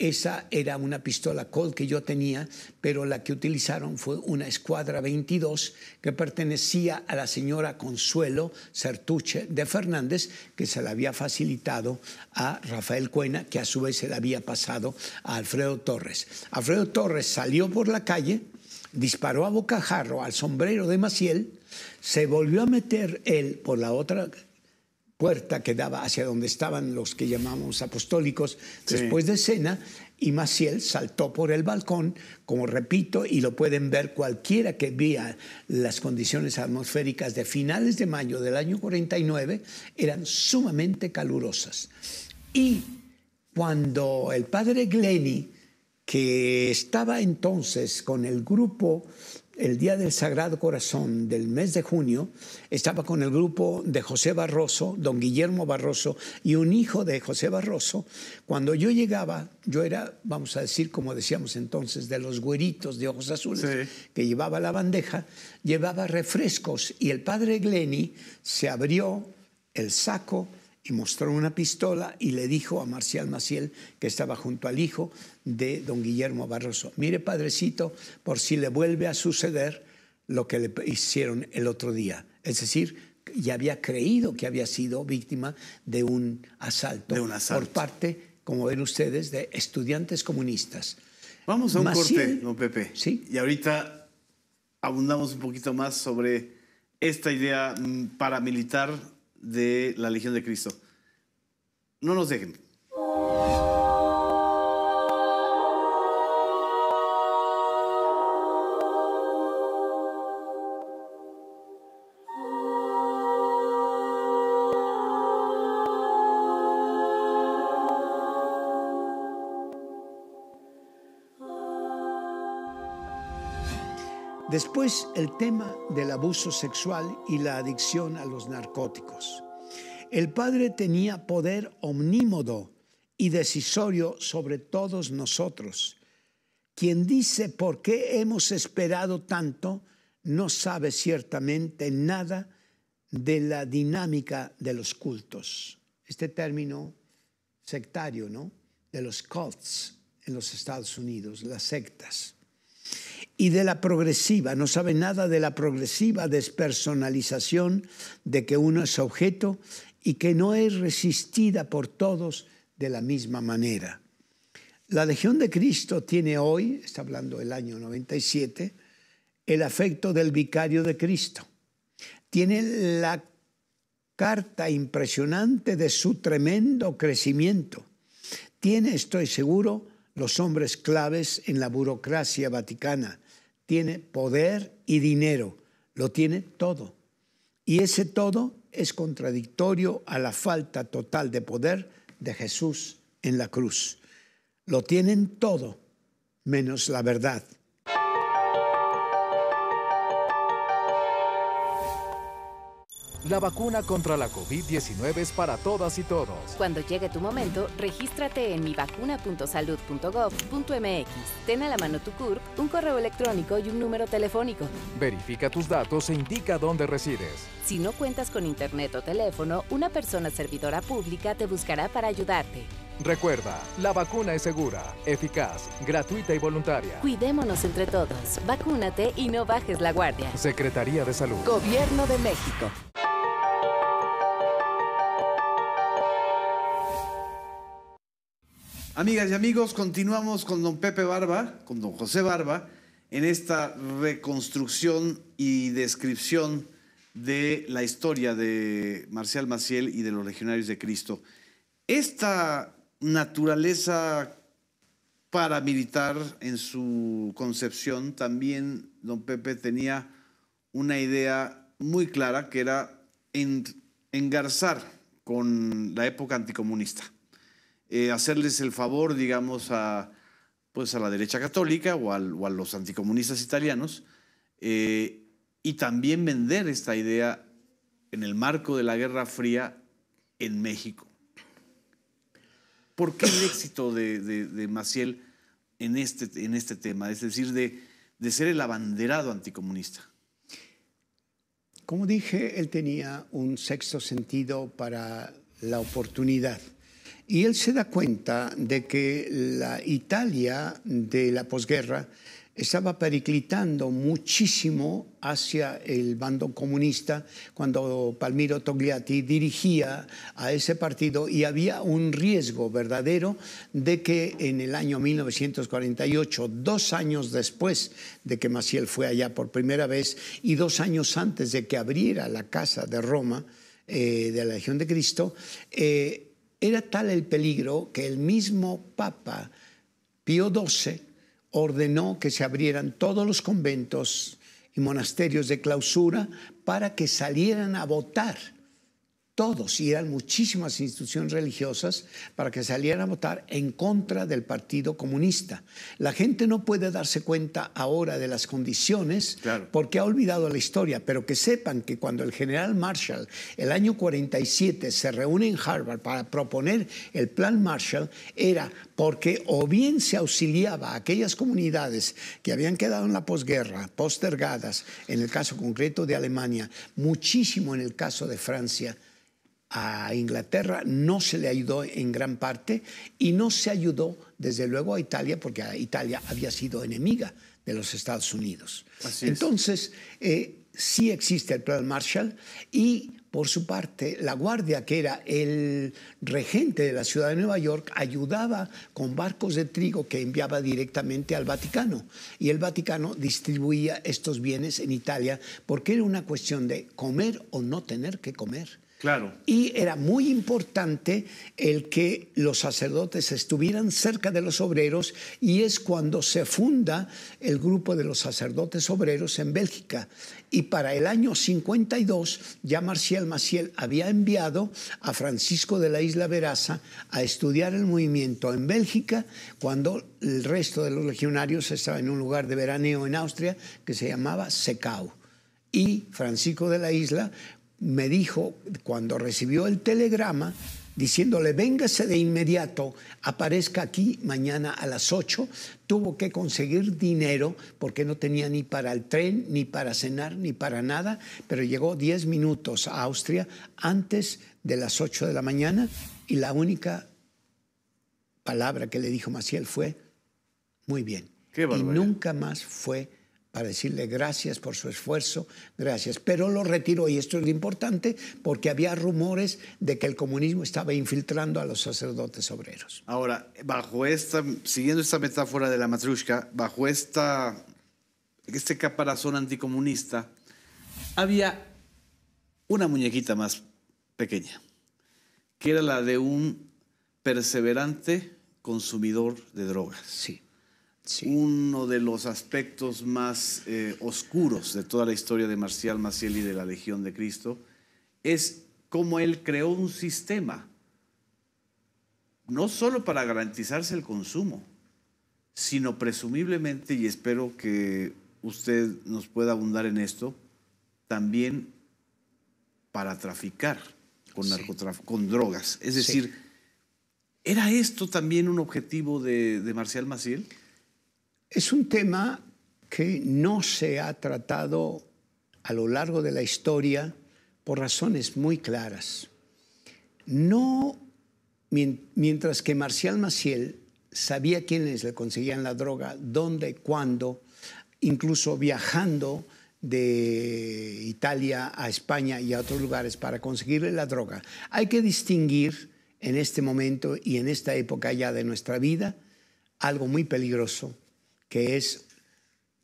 esa era una pistola Colt que yo tenía, pero la que utilizaron fue una Escuadra 22 que pertenecía a la señora Consuelo Certuche de Fernández, que se la había facilitado a Rafael Cuena, que a su vez se la había pasado a Alfredo Torres. Alfredo Torres salió por la calle, disparó a bocajarro al sombrero de Maciel, se volvió a meter él por la otra puerta que daba hacia donde estaban los que llamamos apostólicos después de cena y Maciel saltó por el balcón, como repito, y lo pueden ver cualquiera que vea las condiciones atmosféricas de finales de mayo del año 49, eran sumamente calurosas. Y cuando el padre Glenny, que estaba entonces con el grupo el día del Sagrado Corazón del mes de junio, estaba con el grupo de José Barroso, don Guillermo Barroso y un hijo de José Barroso. Cuando yo llegaba, yo era, vamos a decir, como decíamos entonces, de los güeritos de ojos azules, que llevaba la bandeja, llevaba refrescos y el padre Glenny se abrió el saco y mostró una pistola y le dijo a Marcial Maciel, que estaba junto al hijo de don Guillermo Barroso, mire padrecito, por si le vuelve a suceder lo que le hicieron el otro día. Es decir, ya había creído que había sido víctima de un asalto, por parte, como ven ustedes, de estudiantes comunistas. Vamos a un corte, don Pepe. Sí. Y ahorita abundamos un poquito más sobre esta idea mm, paramilitar de la Legión de Cristo. No nos dejen. Después el tema del abuso sexual y la adicción a los narcóticos. El Padre tenía poder omnímodo y decisorio sobre todos nosotros. Quien dice por qué hemos esperado tanto no sabe ciertamente nada de la dinámica de los cultos. Este término sectario, ¿no? De los cults en los Estados Unidos, las sectas y de la progresiva, no sabe nada de la progresiva despersonalización de que uno es objeto y que no es resistida por todos de la misma manera. La Legión de Cristo tiene hoy, está hablando del año 97, el afecto del vicario de Cristo. Tiene la carta impresionante de su tremendo crecimiento. Tiene, estoy seguro, los hombres claves en la burocracia vaticana tiene poder y dinero, lo tiene todo. Y ese todo es contradictorio a la falta total de poder de Jesús en la cruz. Lo tienen todo menos la verdad. La vacuna contra la COVID-19 es para todas y todos. Cuando llegue tu momento, regístrate en mivacuna.salud.gov.mx. Ten a la mano tu CURP, un correo electrónico y un número telefónico. Verifica tus datos e indica dónde resides. Si no cuentas con internet o teléfono, una persona servidora pública te buscará para ayudarte. Recuerda, la vacuna es segura, eficaz, gratuita y voluntaria. Cuidémonos entre todos, vacúnate y no bajes la guardia. Secretaría de Salud. Gobierno de México. Amigas y amigos, continuamos con don Pepe Barba, con don José Barba, en esta reconstrucción y descripción de la historia de Marcial Maciel y de los Legionarios de Cristo. Esta naturaleza paramilitar en su concepción, también don Pepe tenía una idea muy clara que era engarzar con la época anticomunista. Eh, hacerles el favor, digamos, a, pues a la derecha católica o, o a los anticomunistas italianos, eh, y también vender esta idea en el marco de la Guerra Fría en México. ¿Por qué el éxito de, Maciel en este, en este tema? Es decir, de, de ser el abanderado anticomunista. Como dije, él tenía un sexto sentido para la oportunidad. Y él se da cuenta de que la Italia de la posguerra estaba periclitando muchísimo hacia el bando comunista cuando Palmiro Togliatti dirigía a ese partido y había un riesgo verdadero de que en el año 1948, dos años después de que Maciel fue allá por primera vez y dos años antes de que abriera la Casa de Roma eh, de la Legión de Cristo, eh, era tal el peligro que el mismo Papa Pío XII ordenó que se abrieran todos los conventos y monasterios de clausura para que salieran a votar todos, y eran muchísimas instituciones religiosas, para que salieran a votar en contra del Partido Comunista. La gente no puede darse cuenta ahora de las condiciones porque ha olvidado la historia, pero que sepan que cuando el general Marshall, el año 47, se reúne en Harvard para proponer el plan Marshall, era porque o bien se auxiliaba a aquellas comunidades que habían quedado en la posguerra, postergadas, en el caso concreto de Alemania, muchísimo en el caso de Francia, a Inglaterra, no se le ayudó en gran parte y no se ayudó desde luego a Italia porque Italia había sido enemiga de los Estados Unidos. Entonces, eh, sí existe el Plan Marshall y por su parte, la guardia, que era el regente de la ciudad de Nueva York, ayudaba con barcos de trigo que enviaba directamente al Vaticano. Y el Vaticano distribuía estos bienes en Italia porque era una cuestión de comer o no tener que comer. Y era muy importante el que los sacerdotes estuvieran cerca de los obreros y es cuando se funda el grupo de los sacerdotes obreros en Bélgica. Y para el año 52 ya Marcial Maciel había enviado a Francisco de la Isla Veraza a estudiar el movimiento en Bélgica cuando el resto de los legionarios estaba en un lugar de veraneo en Austria que se llamaba Secau y Francisco de la Isla me dijo, cuando recibió el telegrama, diciéndole, véngase de inmediato, aparezca aquí mañana a las 8, tuvo que conseguir dinero porque no tenía ni para el tren, ni para cenar, ni para nada, pero llegó 10 minutos a Austria antes de las 8 de la mañana y la única palabra que le dijo Maciel fue, muy bien. y nunca más fue para decirle gracias por su esfuerzo, gracias. Pero lo retiró y esto es importante porque había rumores de que el comunismo estaba infiltrando a los sacerdotes obreros. Ahora, bajo esta, siguiendo esta metáfora de la matrushka, bajo esta, este caparazón anticomunista, había una muñequita más pequeña, que era la de un perseverante consumidor de drogas. Sí uno de los aspectos más eh, oscuros de toda la historia de Marcial Maciel y de la Legión de Cristo, es cómo él creó un sistema, no solo para garantizarse el consumo, sino presumiblemente, y espero que usted nos pueda abundar en esto, también para traficar con, con drogas. Es decir, ¿era esto también un objetivo de, de Marcial Maciel? Es un tema que no se ha tratado a lo largo de la historia por razones muy claras. No, mientras que Marcial Maciel sabía quiénes le conseguían la droga, dónde, cuándo, incluso viajando de Italia a España y a otros lugares para conseguirle la droga. Hay que distinguir en este momento y en esta época ya de nuestra vida algo muy peligroso que es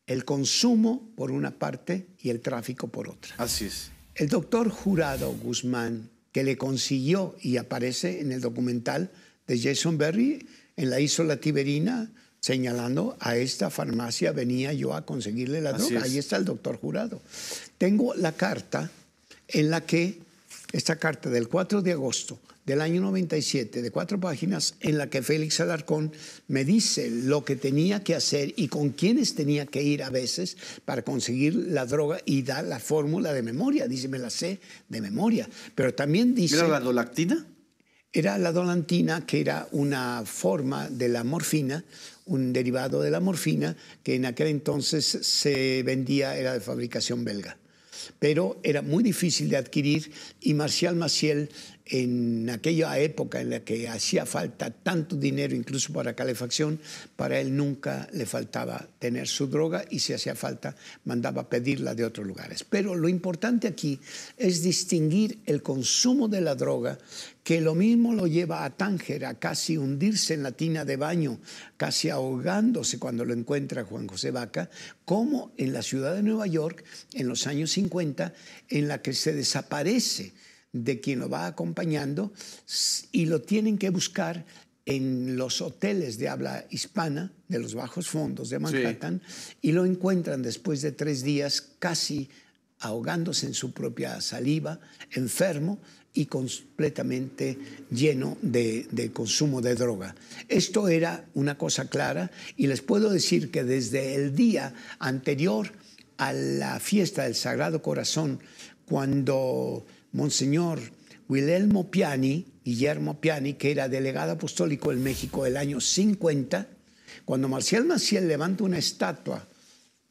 el consumo por una parte y el tráfico por otra. Así es. El doctor Jurado Guzmán, que le consiguió y aparece en el documental de Jason Berry en la isla Tiberina, señalando a esta farmacia venía yo a conseguirle la droga. Ahí está el doctor Jurado. Tengo la carta en la que, esta carta del 4 de agosto, del año 97, de cuatro páginas, en la que Félix Alarcón me dice lo que tenía que hacer y con quiénes tenía que ir a veces para conseguir la droga y da la fórmula de memoria. Dice, me la sé de memoria. Pero también dice... ¿Era la dolactina? Era la dolantina, que era una forma de la morfina, un derivado de la morfina, que en aquel entonces se vendía, era de fabricación belga pero era muy difícil de adquirir y Marcial Maciel en aquella época en la que hacía falta tanto dinero incluso para calefacción, para él nunca le faltaba tener su droga y si hacía falta mandaba pedirla de otros lugares. Pero lo importante aquí es distinguir el consumo de la droga que lo mismo lo lleva a Tánger a casi hundirse en la tina de baño, casi ahogándose cuando lo encuentra Juan José Vaca, como en la ciudad de Nueva York en los años 50, en la que se desaparece de quien lo va acompañando y lo tienen que buscar en los hoteles de habla hispana de los bajos fondos de Manhattan y lo encuentran después de tres días casi ahogándose en su propia saliva, enfermo y completamente lleno de, consumo de droga. Esto era una cosa clara y les puedo decir que desde el día anterior a la fiesta del Sagrado Corazón, cuando Monseñor Guillermo Piani, Guillermo Piani, que era delegado apostólico en México el año 50, cuando Marcial Maciel levanta una estatua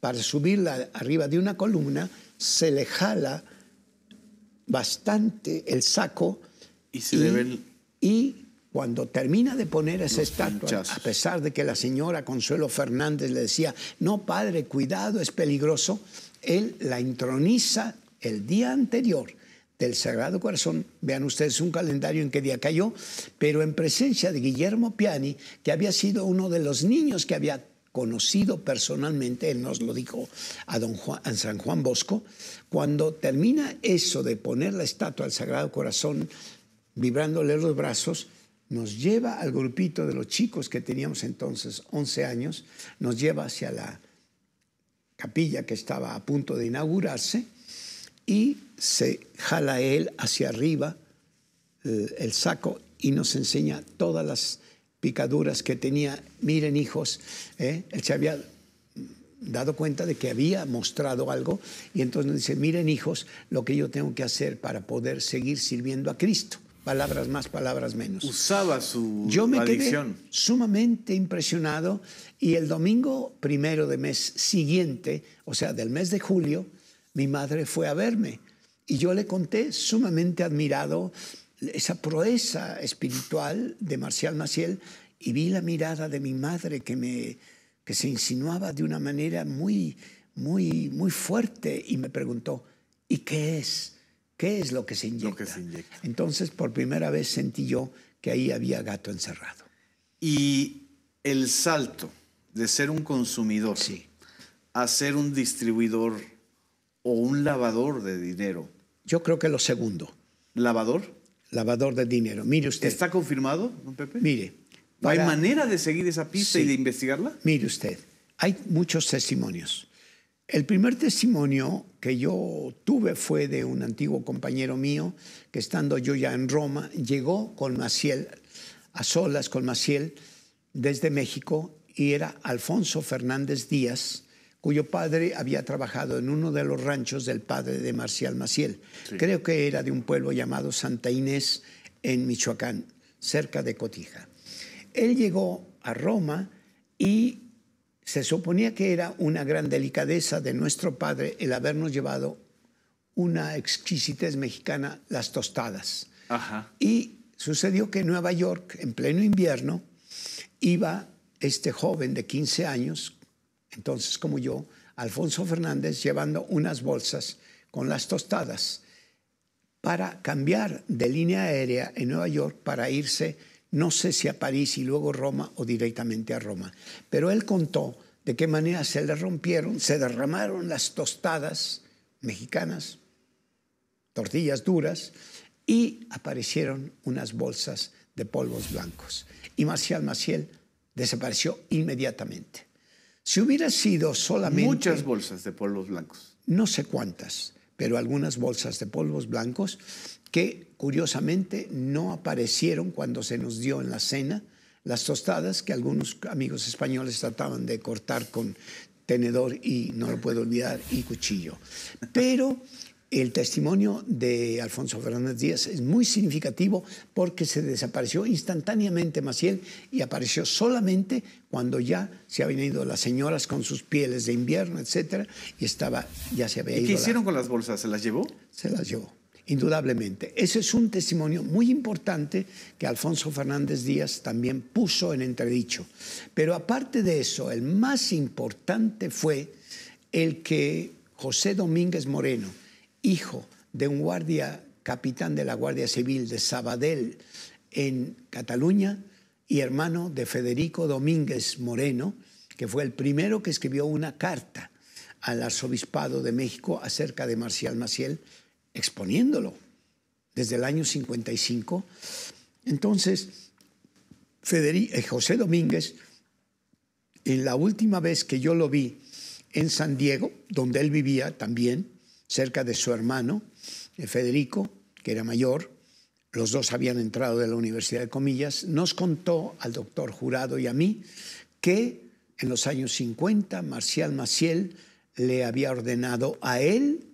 para subirla arriba de una columna, se le jala bastante el saco y, cuando termina de poner esa estatua, a pesar de que la señora Consuelo Fernández le decía, no padre, cuidado, es peligroso, él la introniza el día anterior del Sagrado Corazón. Vean ustedes un calendario en qué día cayó, pero en presencia de Guillermo Piani, que había sido uno de los niños que había conocido personalmente, él nos lo dijo a, don Juan, San Juan Bosco, cuando termina eso de poner la estatua al Sagrado Corazón, vibrándole los brazos, nos lleva al grupito de los chicos que teníamos entonces, 11 años, nos lleva hacia la capilla que estaba a punto de inaugurarse, y se jala él hacia arriba eh, el, saco y nos enseña todas las picaduras que tenía. Miren hijos, eh, él se había dado cuenta de que había mostrado algo y entonces dice, miren hijos, lo que yo tengo que hacer para poder seguir sirviendo a Cristo. Palabras más, palabras menos. Usaba su yo me Quedé sumamente impresionado y el domingo primero de mes siguiente, o sea, del mes de julio, mi madre fue a verme y yo le conté sumamente admirado esa proeza espiritual de Marcial Maciel y vi la mirada de mi madre que me que se insinuaba de una manera muy muy muy fuerte y me preguntó ¿y qué es? ¿Qué es lo que se inyecta? Entonces por primera vez sentí yo que ahí había gato encerrado. Y el salto de ser un consumidor a ser un distribuidor o un lavador de dinero? Yo creo que lo segundo. ¿Lavador? Lavador de dinero. Mire usted. ¿Está confirmado, don Pepe? Mire. ¿Hay manera de seguir esa pista y de investigarla? Mire usted, hay muchos testimonios. El primer testimonio que yo tuve fue de un antiguo compañero mío que estando yo ya en Roma, llegó con Maciel, a solas con Maciel, desde México, y era Alfonso Fernández Díaz, cuyo padre había trabajado en uno de los ranchos del padre de Marcial Maciel. Creo que era de un pueblo llamado Santa Inés en Michoacán, cerca de Cotija. Él llegó a Roma y se suponía que era una gran delicadeza de nuestro padre el habernos llevado una exquisitez mexicana, las tostadas. Y sucedió que en Nueva York, en pleno invierno, iba este joven de 15 años entonces como yo, Alfonso Fernández, llevando unas bolsas con las tostadas para cambiar de línea aérea en Nueva York para irse, no sé si a París y luego Roma o directamente a Roma. Pero él contó de qué manera se le rompieron, se derramaron las tostadas mexicanas, tortillas duras, y aparecieron unas bolsas de polvos blancos. Y Marcial Maciel desapareció inmediatamente. Si hubiera sido solamente... Muchas bolsas de polvos blancos. No sé cuántas, pero algunas bolsas de polvos blancos que curiosamente no aparecieron cuando se nos dio en la cena las tostadas que algunos amigos españoles trataban de cortar con tenedor y, no lo puedo olvidar, y cuchillo. Pero el testimonio de Alfonso Fernández Díaz es muy significativo porque se desapareció instantáneamente Maciel y apareció solamente cuando ya se habían ido las señoras con sus pieles de invierno, etcétera, y estaba ya se había ¿Y ¿Qué hicieron con las bolsas? ¿Se las llevó? Se las llevó. Indudablemente. Ese es un testimonio muy importante que Alfonso Fernández Díaz también puso en entredicho. Pero aparte de eso, el más importante fue el que José Domínguez Moreno, hijo de un guardia, capitán de la Guardia Civil de Sabadell en Cataluña y hermano de Federico Domínguez Moreno, que fue el primero que escribió una carta al arzobispado de México acerca de Marcial Maciel, exponiéndolo desde el año 55. Entonces, eh, José Domínguez, en la última vez que yo lo vi en San Diego, donde él vivía también, cerca de su hermano, eh, Federico, que era mayor, los dos habían entrado de la Universidad de Comillas, nos contó al doctor Jurado y a mí que en los años 50 Marcial Maciel le había ordenado a él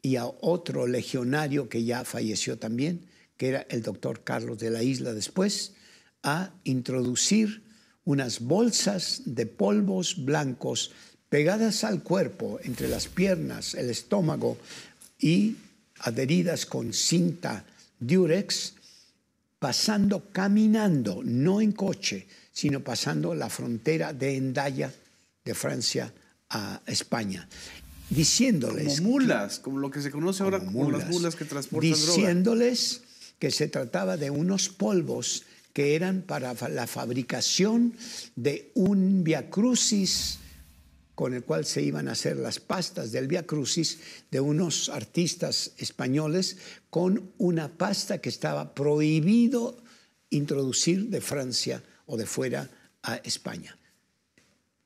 y a otro legionario que ya falleció también, que era el doctor Carlos de la Isla después, a introducir unas bolsas de polvos blancos pegadas al cuerpo entre las piernas, el estómago y adheridas con cinta diurex, pasando caminando, no en coche, sino pasando la frontera de Endaya, de Francia a España, diciéndoles... Como mulas, como lo que se conoce ahora como, las mulas que transportan Diciéndoles que se trataba de unos polvos que eran para la fabricación de un viacrucis con el cual se iban a hacer las pastas del Via Crucis de unos artistas españoles con una pasta que estaba prohibido introducir de Francia o de fuera a España.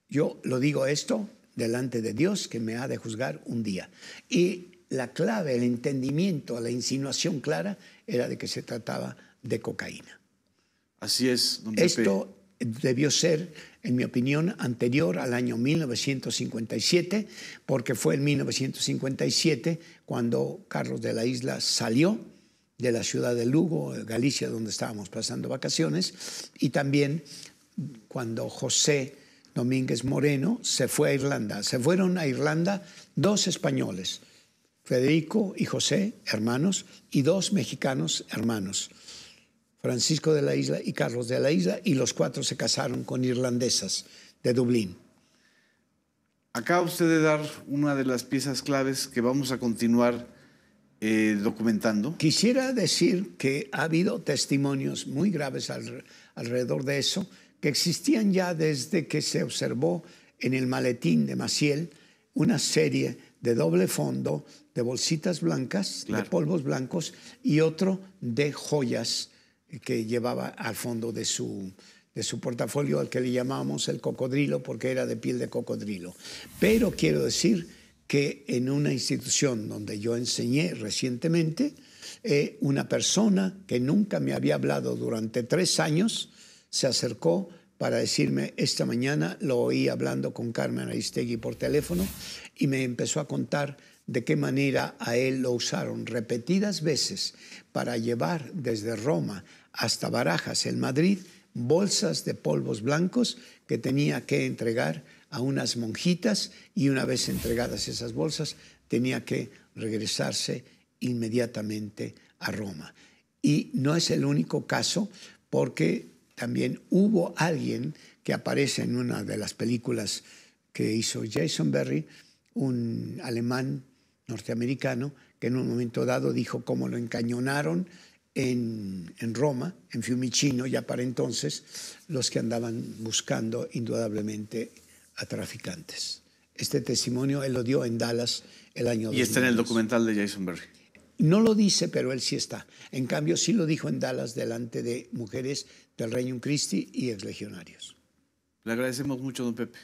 Yo lo digo esto delante de Dios que me ha de juzgar un día. Y la clave, el entendimiento, la insinuación clara era de que se trataba de cocaína. Así es. Don Pepe. Esto debió ser, en mi opinión, anterior al año 1957, porque fue en 1957 cuando Carlos de la Isla salió de la ciudad de Lugo, Galicia, donde estábamos pasando vacaciones, y también cuando José Domínguez Moreno se fue a Irlanda. Se fueron a Irlanda dos españoles, Federico y José, hermanos, y dos mexicanos hermanos. Francisco de la Isla y Carlos de la Isla, y los cuatro se casaron con irlandesas de Dublín. Acaba usted de dar una de las piezas claves que vamos a continuar eh, documentando. Quisiera decir que ha habido testimonios muy graves alrededor de eso, que existían ya desde que se observó en el maletín de Maciel una serie de doble fondo de bolsitas blancas, de polvos blancos y otro de joyas que llevaba al fondo de su, de su portafolio, al que le llamamos el cocodrilo, porque era de piel de cocodrilo. Pero quiero decir que en una institución donde yo enseñé recientemente, eh, una persona que nunca me había hablado durante tres años se acercó para decirme, esta mañana lo oí hablando con Carmen Aristegui por teléfono y me empezó a contar de qué manera a él lo usaron repetidas veces para llevar desde Roma hasta Barajas, en Madrid, bolsas de polvos blancos que tenía que entregar a unas monjitas y una vez entregadas esas bolsas tenía que regresarse inmediatamente a Roma. Y no es el único caso porque también hubo alguien que aparece en una de las películas que hizo Jason Berry, un alemán norteamericano, que en un momento dado dijo cómo lo encañonaron en, Roma, en Fiumicino, ya para entonces, los que andaban buscando indudablemente a traficantes. Este testimonio él lo dio en Dallas el año 2000. ¿Y está en el documental de Jason Berry? No lo dice, pero él sí está. En cambio, sí lo dijo en Dallas delante de mujeres del Reino Christi y exlegionarios. Le agradecemos mucho, don Pepe.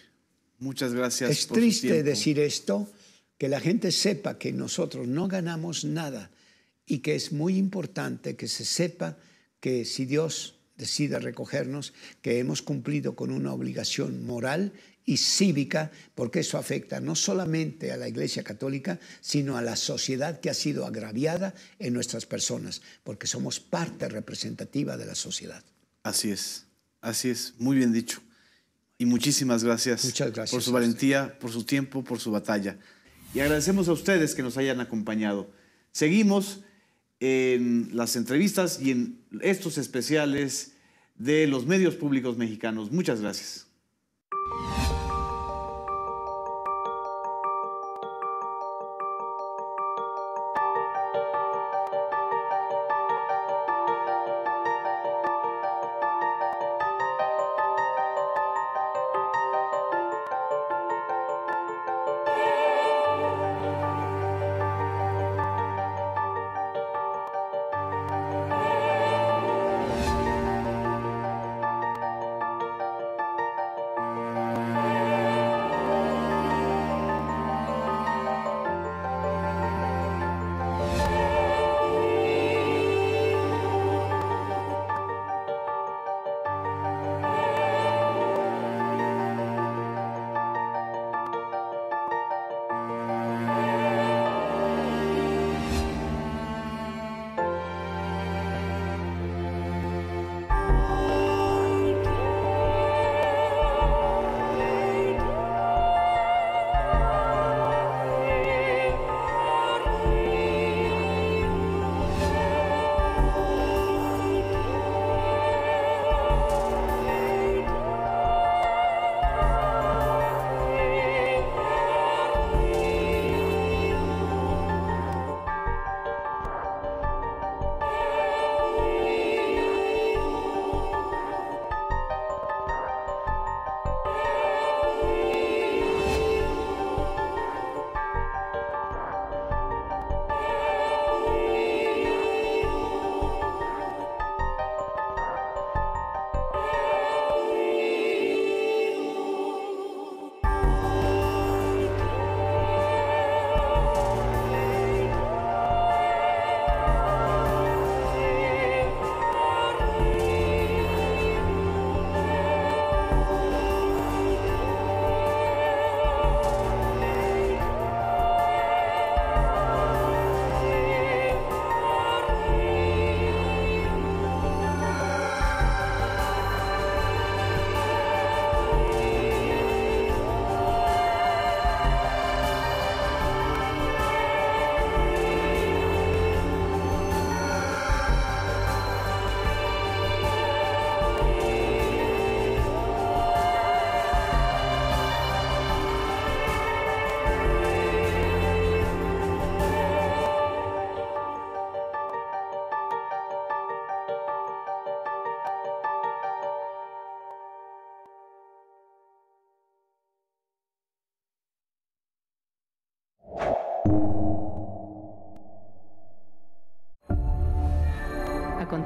Muchas gracias. Es triste decir esto, que la gente sepa que nosotros no ganamos nada y que es muy importante que se sepa que si Dios decide recogernos, que hemos cumplido con una obligación moral y cívica, porque eso afecta no solamente a la Iglesia Católica, sino a la sociedad que ha sido agraviada en nuestras personas, porque somos parte representativa de la sociedad. Así es, así es, muy bien dicho. Y muchísimas gracias, gracias por su valentía, por su tiempo, por su batalla. Y agradecemos a ustedes que nos hayan acompañado. Seguimos en las entrevistas y en estos especiales de los medios públicos mexicanos. Muchas gracias.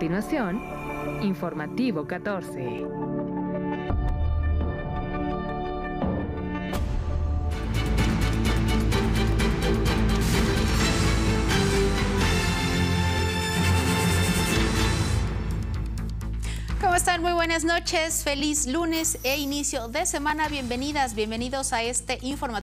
continuación, Informativo 14. ¿Cómo están? Muy buenas noches, feliz lunes e inicio de semana. Bienvenidas, bienvenidos a este informativo.